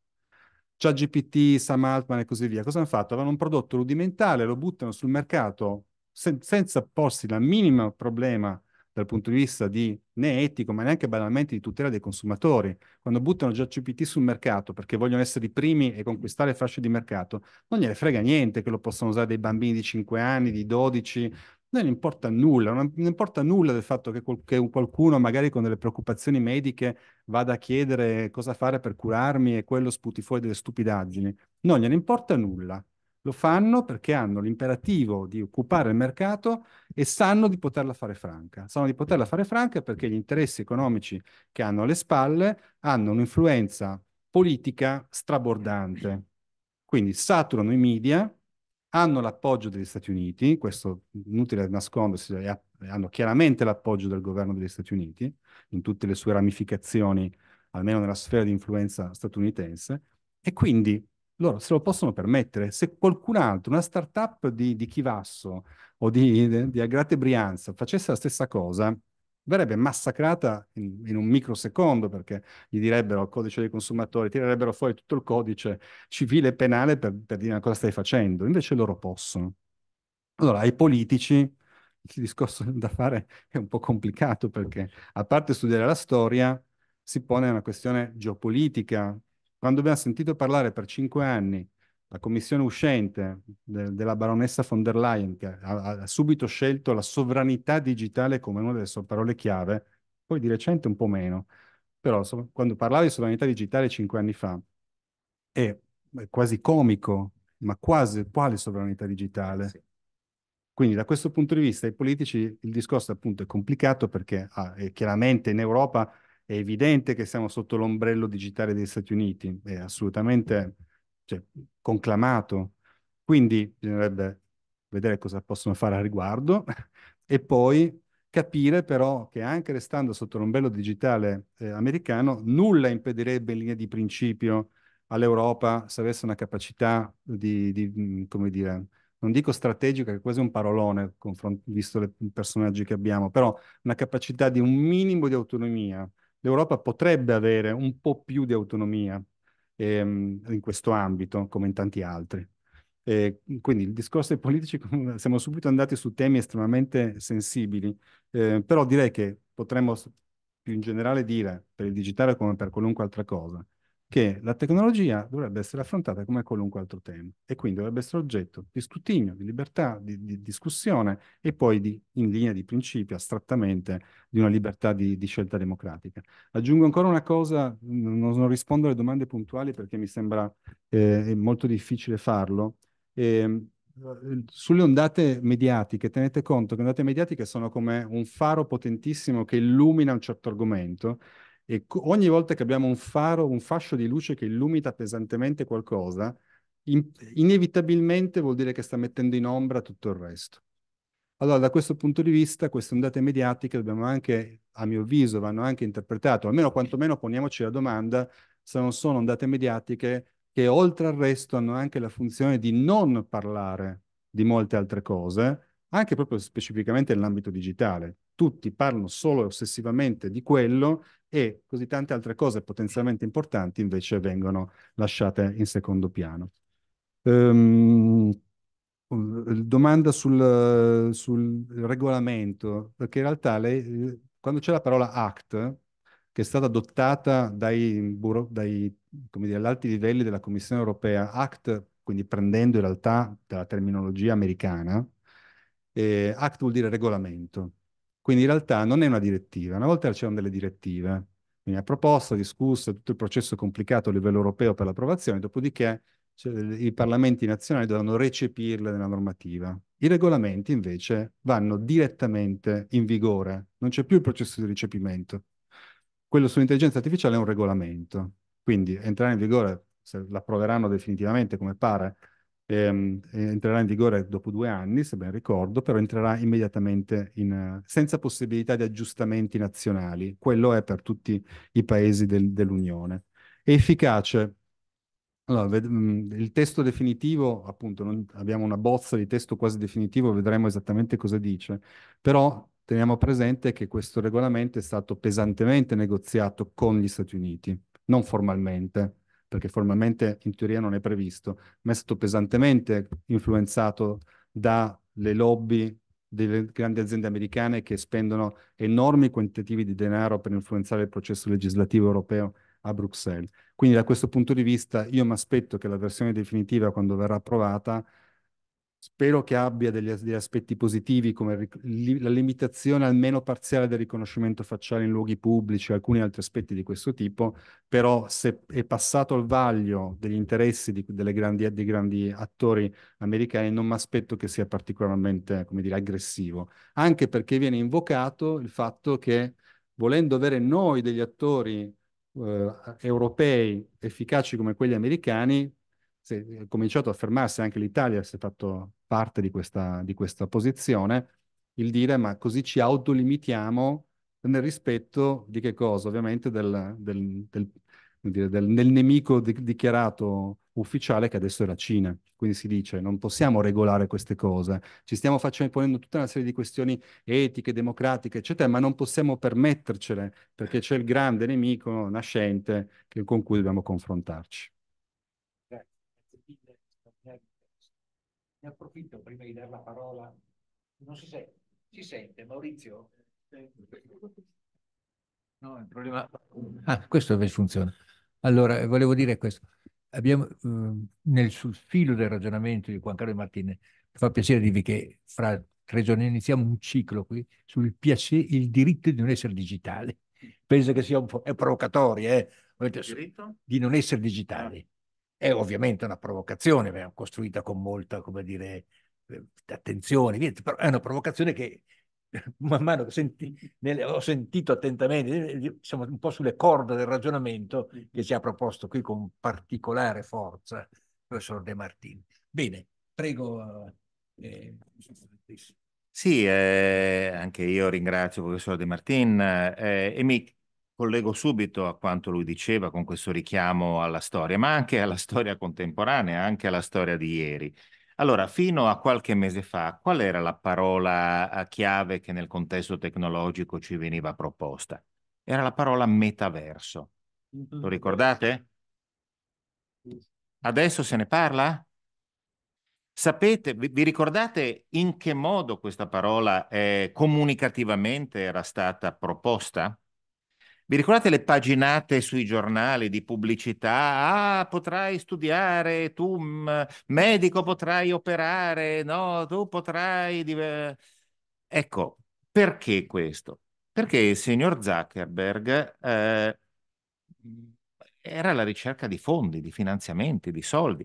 B: GPT, Sam Altman e così via, cosa hanno fatto? Avevano un prodotto rudimentale, lo buttano sul mercato sen- senza porsi la minima problema dal punto di vista di, né etico, ma neanche banalmente di tutela dei consumatori. Quando buttano già GPT sul mercato perché vogliono essere i primi e conquistare fasce di mercato, non gliene frega niente che lo possano usare dei bambini di 5 anni, di 12, non gli importa nulla, non importa nulla del fatto che, qual- che qualcuno magari con delle preoccupazioni mediche vada a chiedere cosa fare per curarmi e quello sputi fuori delle stupidaggini. Non gliene importa nulla. Lo fanno perché hanno l'imperativo di occupare il mercato e sanno di poterla fare franca. Sanno di poterla fare franca perché gli interessi economici che hanno alle spalle hanno un'influenza politica strabordante. Quindi saturano i media, hanno l'appoggio degli Stati Uniti, questo è inutile nascondersi, hanno chiaramente l'appoggio del governo degli Stati Uniti in tutte le sue ramificazioni, almeno nella sfera di influenza statunitense, e quindi loro se lo possono permettere. Se qualcun altro, una startup di, di Chivasso o di, di Agrate Brianza facesse la stessa cosa, verrebbe massacrata in, in, un microsecondo perché gli direbbero il codice dei consumatori, tirerebbero fuori tutto il codice civile e penale per, per dire cosa stai facendo, invece loro possono. Allora, ai politici il discorso da fare è un po' complicato perché a parte studiare la storia si pone una questione geopolitica quando abbiamo sentito parlare per cinque anni la commissione uscente de della baronessa von der Leyen, che ha, ha, subito scelto la sovranità digitale come una delle sue parole chiave, poi di recente un po' meno, però so, quando parlava di sovranità digitale cinque anni fa, è, è quasi comico, ma quasi, quale sovranità digitale? Sì. Quindi da questo punto di vista i politici il discorso appunto è complicato perché ah, chiaramente in Europa è evidente che siamo sotto l'ombrello digitale degli Stati Uniti, è assolutamente cioè, conclamato. Quindi bisognerebbe vedere cosa possono fare a riguardo e poi capire però che anche restando sotto l'ombrello digitale eh, americano nulla impedirebbe in linea di principio all'Europa se avesse una capacità di, di, mm, come dire, non dico strategica, che è quasi un parolone visto i personaggi che abbiamo, però una capacità di un minimo di autonomia l'Europa potrebbe avere un po' più di autonomia ehm, in questo ambito, come in tanti altri. E quindi il discorso dei politici, siamo subito andati su temi estremamente sensibili, eh, però direi che potremmo più in generale dire per il digitale come per qualunque altra cosa che la tecnologia dovrebbe essere affrontata come qualunque altro tema e quindi dovrebbe essere oggetto di scrutinio, di libertà, di, di discussione e poi di, in linea di principio, astrattamente, di una libertà di, di scelta democratica. Aggiungo ancora una cosa, non, non, rispondo alle domande puntuali perché mi sembra eh, molto difficile farlo. Eh, sulle ondate mediatiche, tenete conto che le ondate mediatiche sono come un faro potentissimo che illumina un certo argomento e ogni volta che abbiamo un faro, un fascio di luce che illumina pesantemente qualcosa, in inevitabilmente vuol dire che sta mettendo in ombra tutto il resto. Allora, da questo punto di vista, queste ondate mediatiche dobbiamo anche, a mio avviso, vanno anche interpretate, o almeno quantomeno poniamoci la domanda se non sono ondate mediatiche che oltre al resto hanno anche la funzione di non parlare di molte altre cose, anche proprio specificamente nell'ambito digitale. Tutti parlano solo e ossessivamente di quello e così tante altre cose potenzialmente importanti invece vengono lasciate in secondo piano. Um, domanda sul, sul, regolamento, perché in realtà lei, eh, quando c'è la parola ACT, che è stata adottata dai, buro, come dire, alti livelli della Commissione europea, ACT, quindi prendendo in realtà dalla terminologia americana, eh, ACT vuol dire regolamento. Quindi in realtà non è una direttiva, una volta c'erano delle direttive, quindi a proposta, discusso tutto il processo complicato a livello europeo per l'approvazione, dopodiché cioè, i parlamenti nazionali dovranno recepirle nella normativa. I regolamenti invece vanno direttamente in vigore, non c'è più il processo di recepimento. Quello sull'intelligenza artificiale è un regolamento, quindi entrare in vigore, se l'approveranno definitivamente come pare, ehm, eh, entrerà in vigore dopo due anni, se ben ricordo, però entrerà immediatamente in, eh, senza possibilità di aggiustamenti nazionali. Quello è per tutti i paesi del, dell'Unione. È efficace. Allora, ved- mm, il testo definitivo, appunto, non, abbiamo una bozza di testo quasi definitivo, vedremo esattamente cosa dice, però teniamo presente che questo regolamento è stato pesantemente negoziato con gli Stati Uniti, non formalmente, perché formalmente in teoria non è previsto, ma è stato pesantemente influenzato dalle lobby delle grandi aziende americane che spendono enormi quantitativi di denaro per influenzare il processo legislativo europeo a Bruxelles. Quindi da questo punto di vista io mi aspetto che la versione definitiva, quando verrà approvata, spero che abbia degli, degli aspetti positivi come la limitazione almeno parziale del riconoscimento facciale in luoghi pubblici, alcuni altri aspetti di questo tipo, però se è passato al vaglio degli interessi di, grandi, dei grandi attori americani non mi aspetto che sia particolarmente, dire, aggressivo, anche perché viene invocato il fatto che volendo avere noi degli attori eh, europei efficaci come quelli americani, se, è eh, cominciato a fermarsi anche l'Italia, si è fatto parte di questa, di questa posizione, il dire ma così ci autolimitiamo nel rispetto di che cosa? Ovviamente del, del, del, del, del nemico di, dichiarato ufficiale che adesso è la Cina. Quindi si dice non possiamo regolare queste cose, ci stiamo facendo, ponendo tutta una serie di questioni etiche, democratiche, eccetera, ma non possiamo permettercele perché c'è il grande nemico nascente che, con cui dobbiamo confrontarci.
A: Ne approfitto prima di dare la parola. Non si sente, si sente Maurizio? No, il problema... Ah, questo invece funziona. Allora, volevo dire questo. Abbiamo, eh, nel, sul filo del ragionamento di Juan Carlo Martinez, mi fa piacere dirvi che fra tre giorni iniziamo un ciclo qui sul piacere, il diritto di non essere digitale. Penso che sia un po' provocatorio, eh? Di non essere digitali. È ovviamente una provocazione, è costruita con molta, come dire, eh, attenzione, però è una provocazione che man mano che senti, nel, ho sentito attentamente, eh, eh, siamo un po' sulle corde del ragionamento che ci ha proposto qui con particolare forza il professor De Martini. Bene, prego. Eh,
C: sì, eh, anche io ringrazio il professor De Martin eh, e mi collego subito a quanto lui diceva con questo richiamo alla storia, ma anche alla storia contemporanea, anche alla storia di ieri. Allora, fino a qualche mese fa, qual era la parola eh, chiave che nel contesto tecnologico ci veniva proposta? Era la parola metaverso. Lo ricordate? Adesso se ne parla? Sapete, vi, ricordate in che modo questa parola eh, comunicativamente era stata proposta? Vi ricordate le paginate sui giornali di pubblicità? Ah, potrai studiare, tu medico potrai operare, no, tu potrai... Ecco, perché questo? Perché il signor Zuckerberg eh, era alla ricerca di fondi, di finanziamenti, di soldi.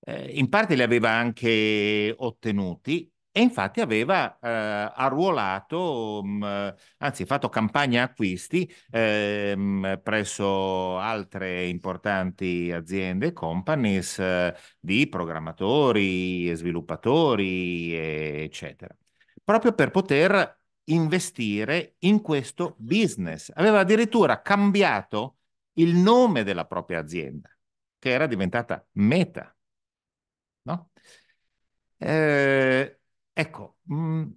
C: Eh, in parte li aveva anche ottenuti, e infatti aveva eh, arruolato, mh, mm, anzi fatto campagna acquisti eh, presso altre importanti aziende, companies eh, di programmatori, sviluppatori, eccetera, proprio per poter investire in questo business. Aveva addirittura cambiato il nome della propria azienda, che era diventata Meta. No? Eh, Ecco, mh, mm,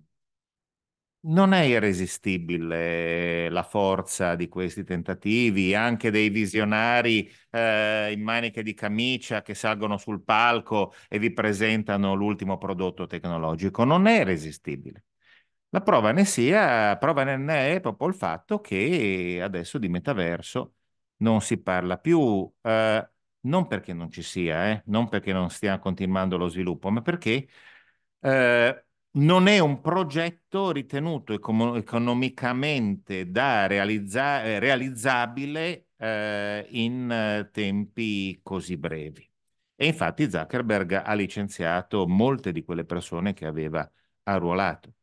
C: non è irresistibile la forza di questi tentativi, anche dei visionari eh, in maniche di camicia che salgono sul palco e vi presentano l'ultimo prodotto tecnologico. Non è irresistibile. La prova ne sia, prova ne è proprio il fatto che adesso di metaverso non si parla più, eh, non perché non ci sia, eh, non perché non stia continuando lo sviluppo, ma perché eh, non è un progetto ritenuto economicamente da realizza- eh, realizzabile eh, in eh, tempi così brevi. E infatti Zuckerberg ha licenziato molte di quelle persone che aveva arruolato.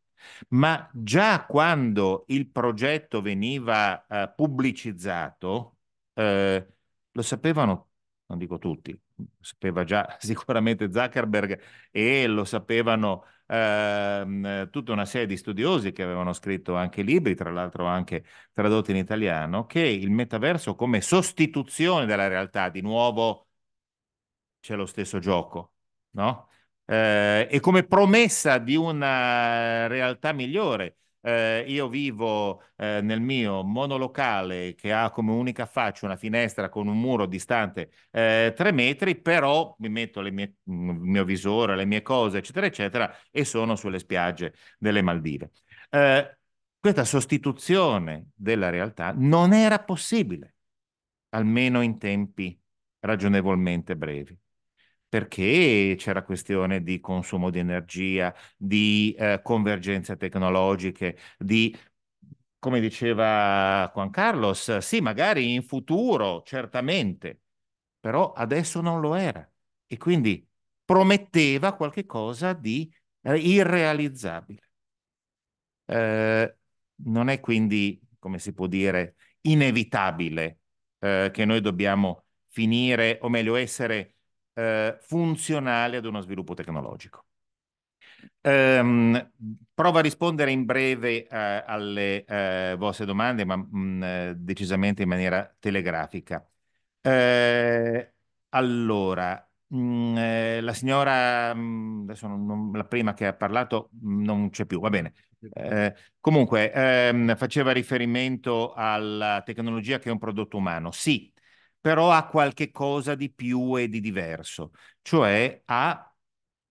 C: Ma già quando il progetto veniva eh, pubblicizzato, eh, lo sapevano, non dico tutti, lo sapeva già sicuramente Zuckerberg e lo sapevano ehm, tutta una serie di studiosi che avevano scritto anche libri, tra l'altro anche tradotti in italiano, che il metaverso come sostituzione della realtà, di nuovo c'è lo stesso gioco, no? Eh, e come promessa di una realtà migliore eh, io vivo eh, nel mio monolocale che ha come unica faccia una finestra con un muro distante eh, tre metri, però mi metto mie, il mio visore, le mie cose, eccetera, eccetera, e sono sulle spiagge delle Maldive. Eh, questa sostituzione della realtà non era possibile, almeno in tempi ragionevolmente brevi perché c'è la questione di consumo di energia, di eh, convergenze tecnologiche, di come diceva Juan Carlos, sì, magari in futuro, certamente, però adesso non lo era e quindi prometteva qualche cosa di eh, irrealizzabile. Eh, non è quindi, come si può dire, inevitabile eh, che noi dobbiamo finire, o meglio essere eh, funzionale ad uno sviluppo tecnologico. Um, provo a rispondere in breve uh, alle uh, vostre domande, ma mh, mm, decisamente in maniera telegrafica. Uh, allora, mh, mm, la signora, mh, mm, adesso non, non, la prima che ha parlato non c'è più, va bene. comunque, um, faceva riferimento alla tecnologia che è un prodotto umano. Sì, però ha qualche cosa di più e di diverso, cioè ha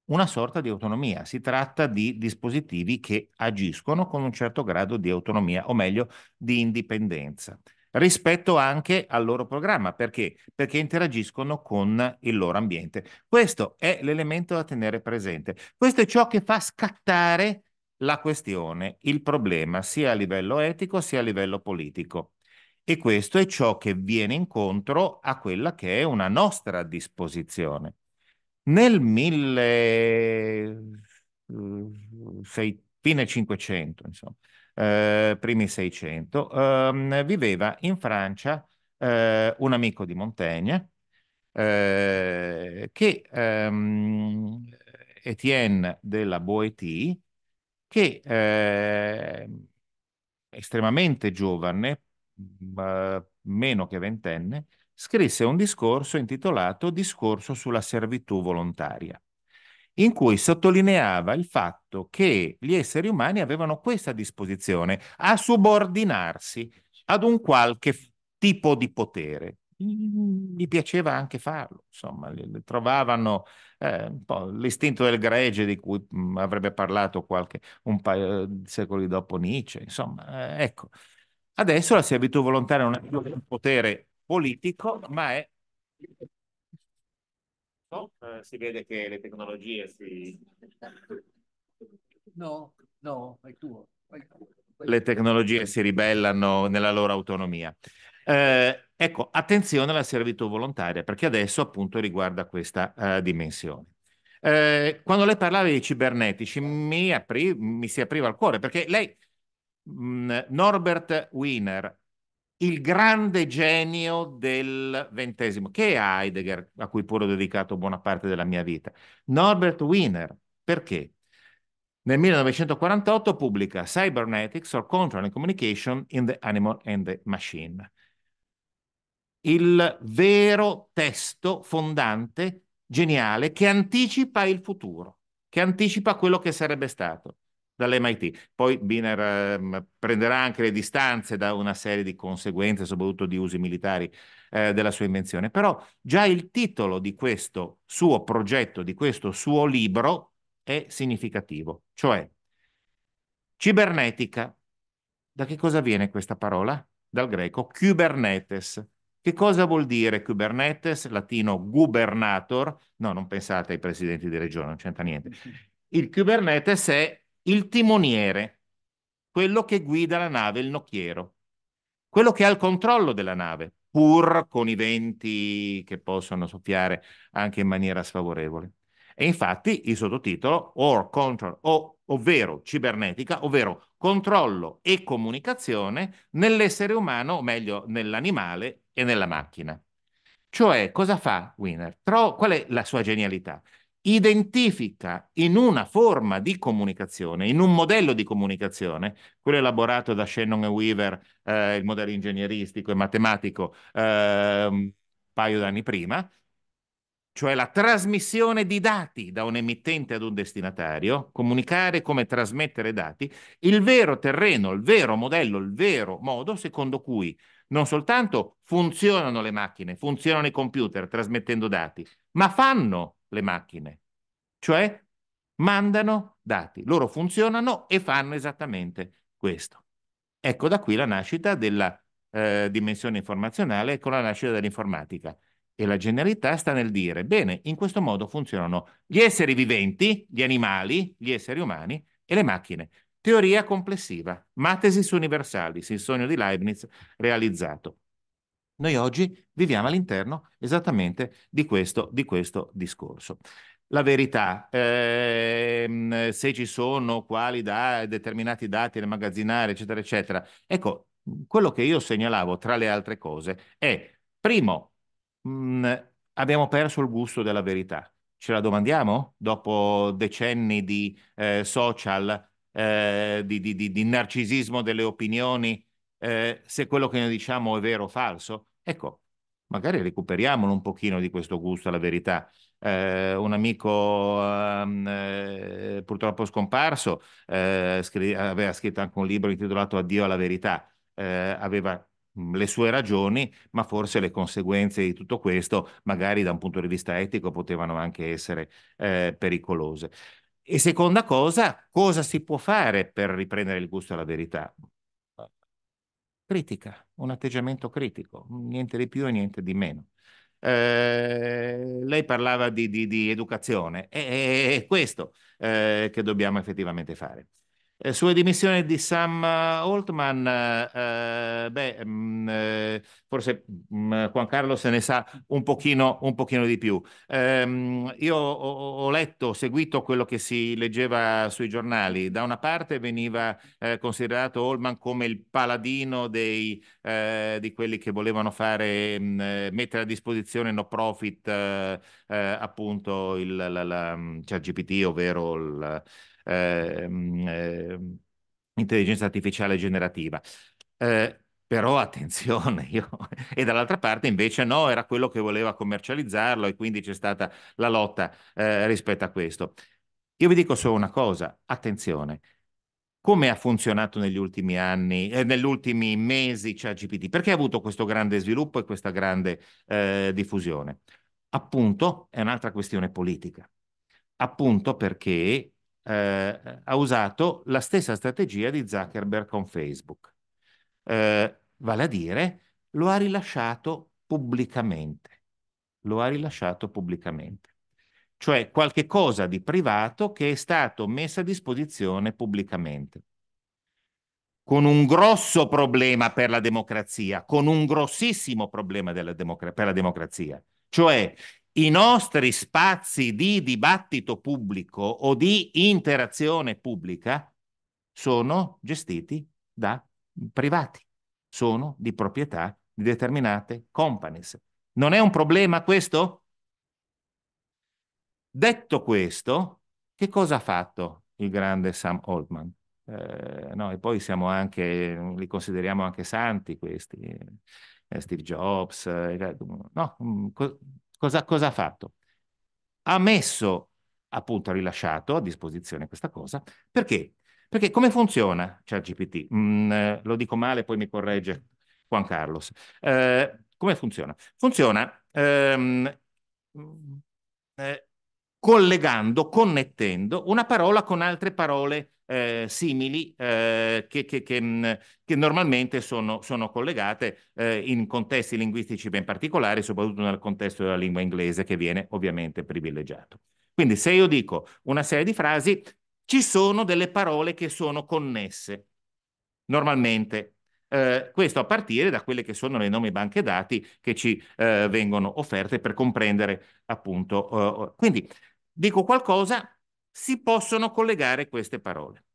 C: una sorta di autonomia. Si tratta di dispositivi che agiscono con un certo grado di autonomia, o meglio, di indipendenza, rispetto anche al loro programma. Perché? Perché interagiscono con il loro ambiente. Questo è l'elemento da tenere presente. Questo è ciò che fa scattare la questione, il problema, sia a livello etico sia a livello politico e questo è ciò che viene incontro a quella che è una nostra disposizione. Nel 1500, eh, insomma, eh, primi 600, eh, viveva in Francia eh, un amico di Montaigne eh, che ehm, Etienne della Boétie, che eh, estremamente giovane Mm, eh, meno che ventenne, scrisse un discorso intitolato Discorso sulla servitù volontaria, in cui sottolineava il fatto che gli esseri umani avevano questa disposizione a subordinarsi ad un qualche tipo di potere.
G: Gli
C: piaceva anche farlo, insomma, trovavano eh, un po' l'istinto del gregge di cui mh, mm, avrebbe parlato qualche, un paio di eh, secoli dopo Nietzsche, insomma, eh, ecco. Adesso la servitù volontaria non è più un potere politico, ma è... No? Eh, si vede che le tecnologie si...
A: No, no, è tuo. le
C: tecnologie si ribellano nella loro autonomia. Eh, ecco, attenzione alla servitù volontaria, perché adesso appunto riguarda questa uh, dimensione. Eh, quando lei parlava dei cibernetici mi, apri, mi si apriva il cuore, perché lei Mm, Norbert Wiener, il grande genio del ventesimo, che è Heidegger, a cui pure ho dedicato buona parte della mia vita. Norbert Wiener, perché? Nel 1948 pubblica Cybernetics or Control and Communication in the Animal and the Machine, il vero testo fondante, geniale, che anticipa il futuro, che anticipa quello che sarebbe stato dall'MIT. Poi Biner eh, prenderà anche le distanze da una serie di conseguenze, soprattutto di usi militari eh, della sua invenzione, però già il titolo di questo suo progetto, di questo suo libro è significativo, cioè cibernetica. Da che cosa viene questa parola? Dal greco Kubernetes. Che cosa vuol dire Kubernetes? Latino gubernator. No, non pensate ai presidenti di regione, non c'entra niente. Il Kubernetes è il timoniere, quello che guida la nave, il nocchiero, quello che ha il controllo della nave, pur con i venti che possono soffiare anche in maniera sfavorevole. E infatti il sottotitolo, or control, o, ovvero cibernetica, ovvero controllo e comunicazione nell'essere umano, o meglio nell'animale e nella macchina. Cioè, cosa fa Wiener? Tro- qual è la sua genialità? identifica in una forma di comunicazione, in un modello di comunicazione, quello elaborato da Shannon e Weaver, eh, il modello ingegneristico e matematico, eh, un paio d'anni prima, cioè la trasmissione di dati da un emittente ad un destinatario, comunicare come trasmettere dati, il vero terreno, il vero modello, il vero modo secondo cui non soltanto funzionano le macchine, funzionano i computer trasmettendo dati, ma fanno le macchine, cioè mandano dati, loro funzionano e fanno esattamente questo. Ecco da qui la nascita della eh, dimensione informazionale con la nascita dell'informatica. E la genialità sta nel dire, bene, in questo modo funzionano gli esseri viventi, gli animali, gli esseri umani e le macchine. Teoria complessiva, matesis universalis, il sogno di Leibniz realizzato. Noi oggi viviamo all'interno esattamente di questo, di questo discorso la verità. Eh, se ci sono quali da, determinati dati da magazzinare, eccetera, eccetera. Ecco, quello che io segnalavo tra le altre cose è, primo, mh, abbiamo perso il gusto della verità. Ce la domandiamo dopo decenni di eh, social, eh, di, di, di, di narcisismo delle opinioni? eh, se quello che noi diciamo è vero o falso? Ecco, magari recuperiamolo un pochino di questo gusto alla verità. Eh, un amico ehm, eh, purtroppo scomparso eh, scri- aveva scritto anche un libro intitolato Addio alla verità. Eh, aveva mm, le sue ragioni, ma forse le conseguenze di tutto questo, magari da un punto di vista etico, potevano anche essere eh, pericolose. E seconda cosa, cosa si può fare per riprendere il gusto alla verità? critica, un atteggiamento critico, niente di più e niente di meno. Eh, lei parlava di, di, di educazione, è, è questo eh, che dobbiamo effettivamente fare. Eh, sulle dimissioni di Sam eh, Altman, eh, eh beh, mh, mm, forse mh, mm, Juan Carlos se ne sa un pochino, un pochino di più. Eh, io ho, ho, letto, ho seguito quello che si leggeva sui giornali. Da una parte veniva considerato Altman come il paladino dei, di quelli che volevano fare, mh, mm, mettere a disposizione no profit appunto il la, la, la, cioè GPT, ovvero il Ehm, ehm, intelligenza artificiale generativa. Eh, però attenzione, io... e dall'altra parte invece no, era quello che voleva commercializzarlo e quindi c'è stata la lotta eh, rispetto a questo. Io vi dico solo una cosa, attenzione, come ha funzionato negli ultimi anni, eh, negli ultimi mesi ChatGPT? Perché ha avuto questo grande sviluppo e questa grande eh, diffusione? Appunto, è un'altra questione politica. Appunto perché eh, ha usato la stessa strategia di Zuckerberg con Facebook. Eh, vale a dire, lo ha rilasciato pubblicamente. Lo ha rilasciato pubblicamente. Cioè qualche cosa di privato che è stato messo a disposizione pubblicamente. Con un grosso problema per la democrazia, con un grossissimo problema democ- per la democrazia. Cioè i nostri spazi di dibattito pubblico o di interazione pubblica sono gestiti da privati, sono di proprietà di determinate companies. Non è un problema questo? Detto questo, che cosa ha fatto il grande Sam Oldman? Eh, no, e poi siamo anche, li consideriamo anche santi questi, eh, Steve Jobs, eh, no, mm, co- cosa, cosa ha fatto? Ha messo, appunto, ha rilasciato a disposizione questa cosa, perché? Perché come funziona ChatGPT? Mm, eh, lo dico male, poi mi corregge Juan Carlos. Eh, come funziona? Funziona, ehm, mm, eh, collegando, connettendo una parola con altre parole eh, simili eh, che, che, che, mm, che, normalmente sono, sono collegate eh, in contesti linguistici ben particolari, soprattutto nel contesto della lingua inglese che viene ovviamente privilegiato. Quindi se io dico una serie di frasi, ci sono delle parole che sono connesse normalmente. Eh, questo a partire da quelle che sono le nomi banche dati che ci eh, vengono offerte per comprendere appunto. Eh, quindi dico qualcosa, si possono collegare queste parole.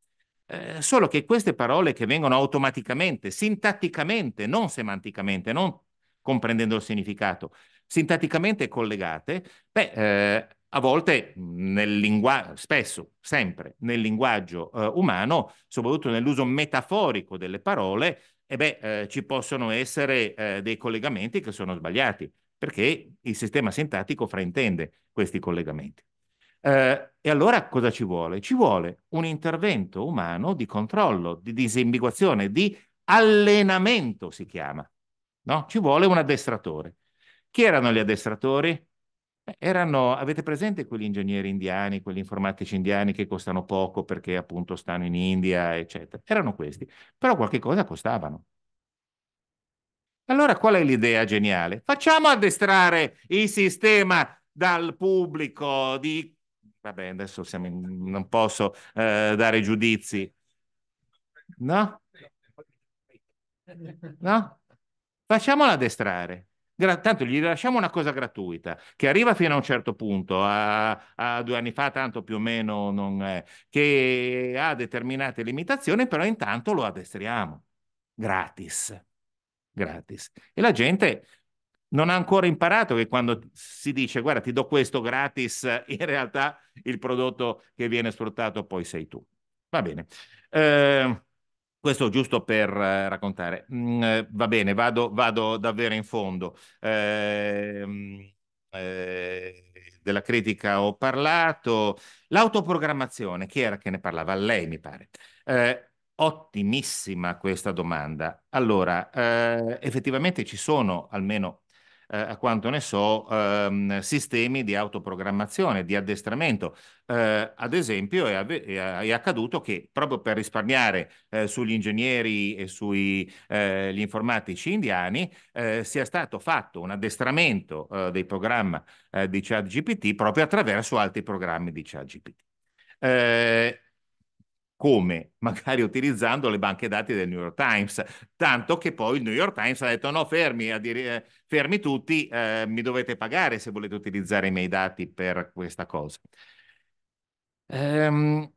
C: Eh, solo che queste parole che vengono automaticamente, sintatticamente, non semanticamente, non comprendendo il significato, sintatticamente collegate, beh, eh, a volte nel linguaggio, spesso, sempre nel linguaggio eh, umano, soprattutto nell'uso metaforico delle parole, eh beh, eh, ci possono essere eh, dei collegamenti che sono sbagliati, perché il sistema sintattico fraintende questi collegamenti. Eh, e allora cosa ci vuole? Ci vuole un intervento umano di controllo, di disimbiguazione, di allenamento si chiama. No? Ci vuole un addestratore. Chi erano gli addestratori? Beh, erano, avete presente quegli ingegneri indiani, quegli informatici indiani che costano poco perché appunto stanno in India, eccetera. Erano questi, però qualche cosa costavano. Allora qual è l'idea geniale? Facciamo addestrare il sistema dal pubblico di Vabbè, adesso in... non posso eh, dare giudizi. No? No? Facciamola addestrare. Gra- tanto gli lasciamo una cosa gratuita che arriva fino a un certo punto, a, a due anni fa, tanto più o meno, non è, che ha determinate limitazioni, però intanto lo addestriamo gratis. Gratis. E la gente non ha ancora imparato che quando si dice guarda ti do questo gratis, in realtà il prodotto che viene sfruttato poi sei tu. Va bene. Eh, questo giusto per eh, raccontare. Mm, eh, va bene, vado, vado, davvero in fondo. Ehm, eh, della critica ho parlato. L'autoprogrammazione, chi era che ne parlava? Lei mi pare. Eh, ottimissima questa domanda. Allora, effettivamente ci sono almeno eh, a quanto ne so, ehm, sistemi di autoprogrammazione, di addestramento. Eh, ad esempio è, ave- è, accaduto che proprio per risparmiare eh, sugli ingegneri e sugli eh, informatici indiani eh, sia stato fatto un addestramento eh, dei programmi di ChatGPT proprio attraverso altri programmi di ChatGPT. Eh, come magari utilizzando le banche dati del New York Times, tanto che poi il New York Times ha detto no, fermi, dire, eh, fermi tutti, eh, mi dovete pagare se volete utilizzare i miei dati per questa cosa. Ehm,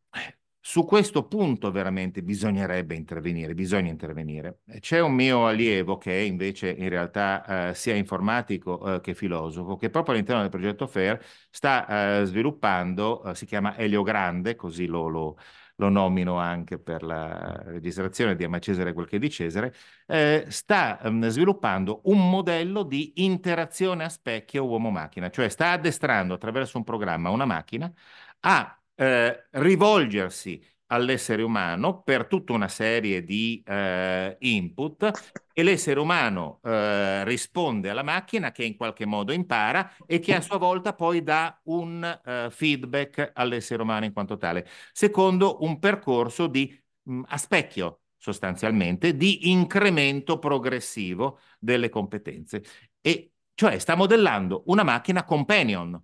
C: su questo punto veramente bisognerebbe intervenire, bisogna intervenire. C'è un mio allievo che invece in realtà eh, sia informatico eh, che filosofo, che proprio all'interno del progetto FAIR sta eh, sviluppando, eh, si chiama Elio Grande, così lo, lo lo nomino anche per la registrazione di Ama Cesare quel che è di Cesare, eh, sta mh, mm, sviluppando un modello di interazione a specchio uomo-macchina, cioè sta addestrando attraverso un programma una macchina a eh, rivolgersi all'essere umano per tutta una serie di eh, input e l'essere umano eh, risponde alla macchina che in qualche modo impara e che a sua volta poi dà un eh, feedback all'essere umano in quanto tale, secondo un percorso di, mh, mm, a specchio sostanzialmente, di incremento progressivo delle competenze. E cioè sta modellando una macchina companion,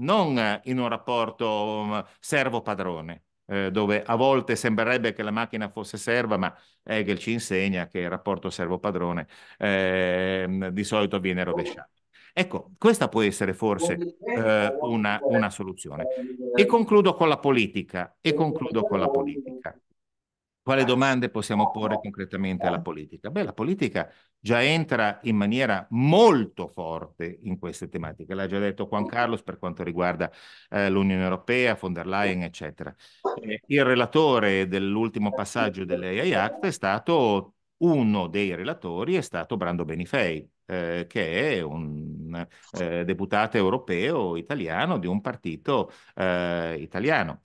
C: non in un rapporto mm, servo-padrone. Eh, dove a volte sembrerebbe che la macchina fosse serva, ma Hegel ci insegna che il rapporto servo-padrone eh, di solito viene rovesciato. Ecco, questa può essere forse eh, una, una, soluzione. E concludo con la politica. E concludo con la politica. Quale domande possiamo porre concretamente alla politica? Beh, la politica già entra in maniera molto forte in queste tematiche, l'ha già detto Juan Carlos per quanto riguarda eh, l'Unione Europea, von der Leyen, eccetera. Eh, il relatore dell'ultimo passaggio dell'AI Act è stato, uno dei relatori è stato Brando Benifei, eh, che è un eh, deputato europeo italiano di un partito eh, italiano.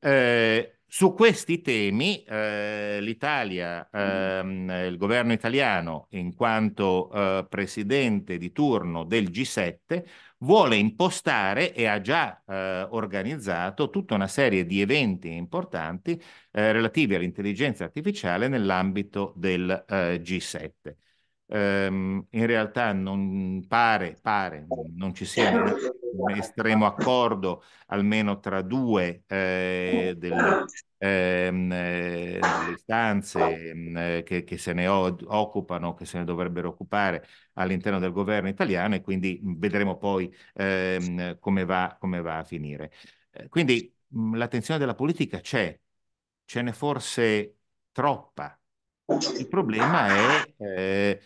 C: Eh, su questi temi eh, l'Italia, mm. ehm, il governo italiano, in quanto eh, presidente di turno del G7, vuole impostare e ha già eh, organizzato tutta una serie di eventi importanti eh, relativi all'intelligenza artificiale nell'ambito del eh, G7 ehm, in realtà non pare, pare, non ci sia un estremo accordo almeno tra due eh, ehm, eh delle, ehm, delle, istanze mm, eh, che, che, se ne occupano, che se ne dovrebbero occupare all'interno del governo italiano e quindi mm, vedremo poi ehm, come, va, come va a finire. Eh, quindi mm, l'attenzione della politica c'è, ce n'è forse troppa. Il problema è eh,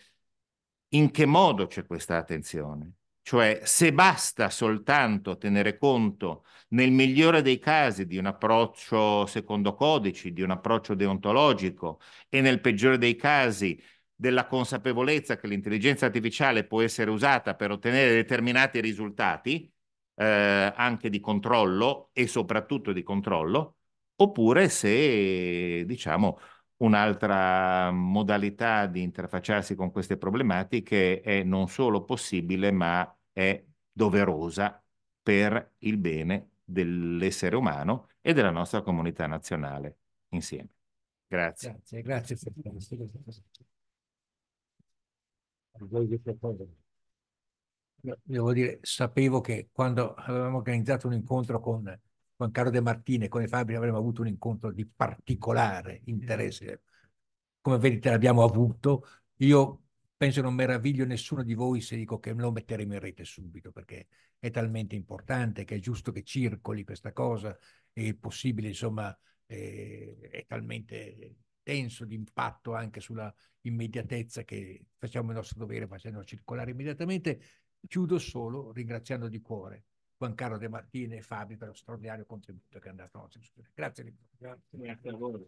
C: in che modo c'è questa attenzione. Cioè, se basta soltanto tenere conto, nel migliore dei casi, di un approccio secondo codici, di un approccio deontologico e nel peggiore dei casi della consapevolezza che l'intelligenza artificiale può essere usata per ottenere determinati risultati, eh, anche di controllo e soprattutto di controllo, oppure se, diciamo, Un'altra modalità di interfacciarsi con queste problematiche è non solo possibile, ma è doverosa per il bene dell'essere umano e della nostra comunità nazionale insieme. Grazie.
A: Grazie, grazie. Devo dire, sapevo che quando avevamo organizzato un incontro con con De Martini e con Fabio avremmo avuto un incontro di particolare interesse. Mm. Come vedete l'abbiamo avuto. Io penso non meraviglio nessuno di voi se dico che lo metteremo in rete subito perché è talmente importante che è giusto che circoli questa cosa e il possibile insomma eh, è talmente tenso di impatto anche sulla immediatezza che facciamo il nostro dovere facendo circolare immediatamente. Chiudo solo ringraziando di cuore Juan De Martini e Fabi per lo straordinario contributo che hanno dato. Grazie.
I: Grazie a voi.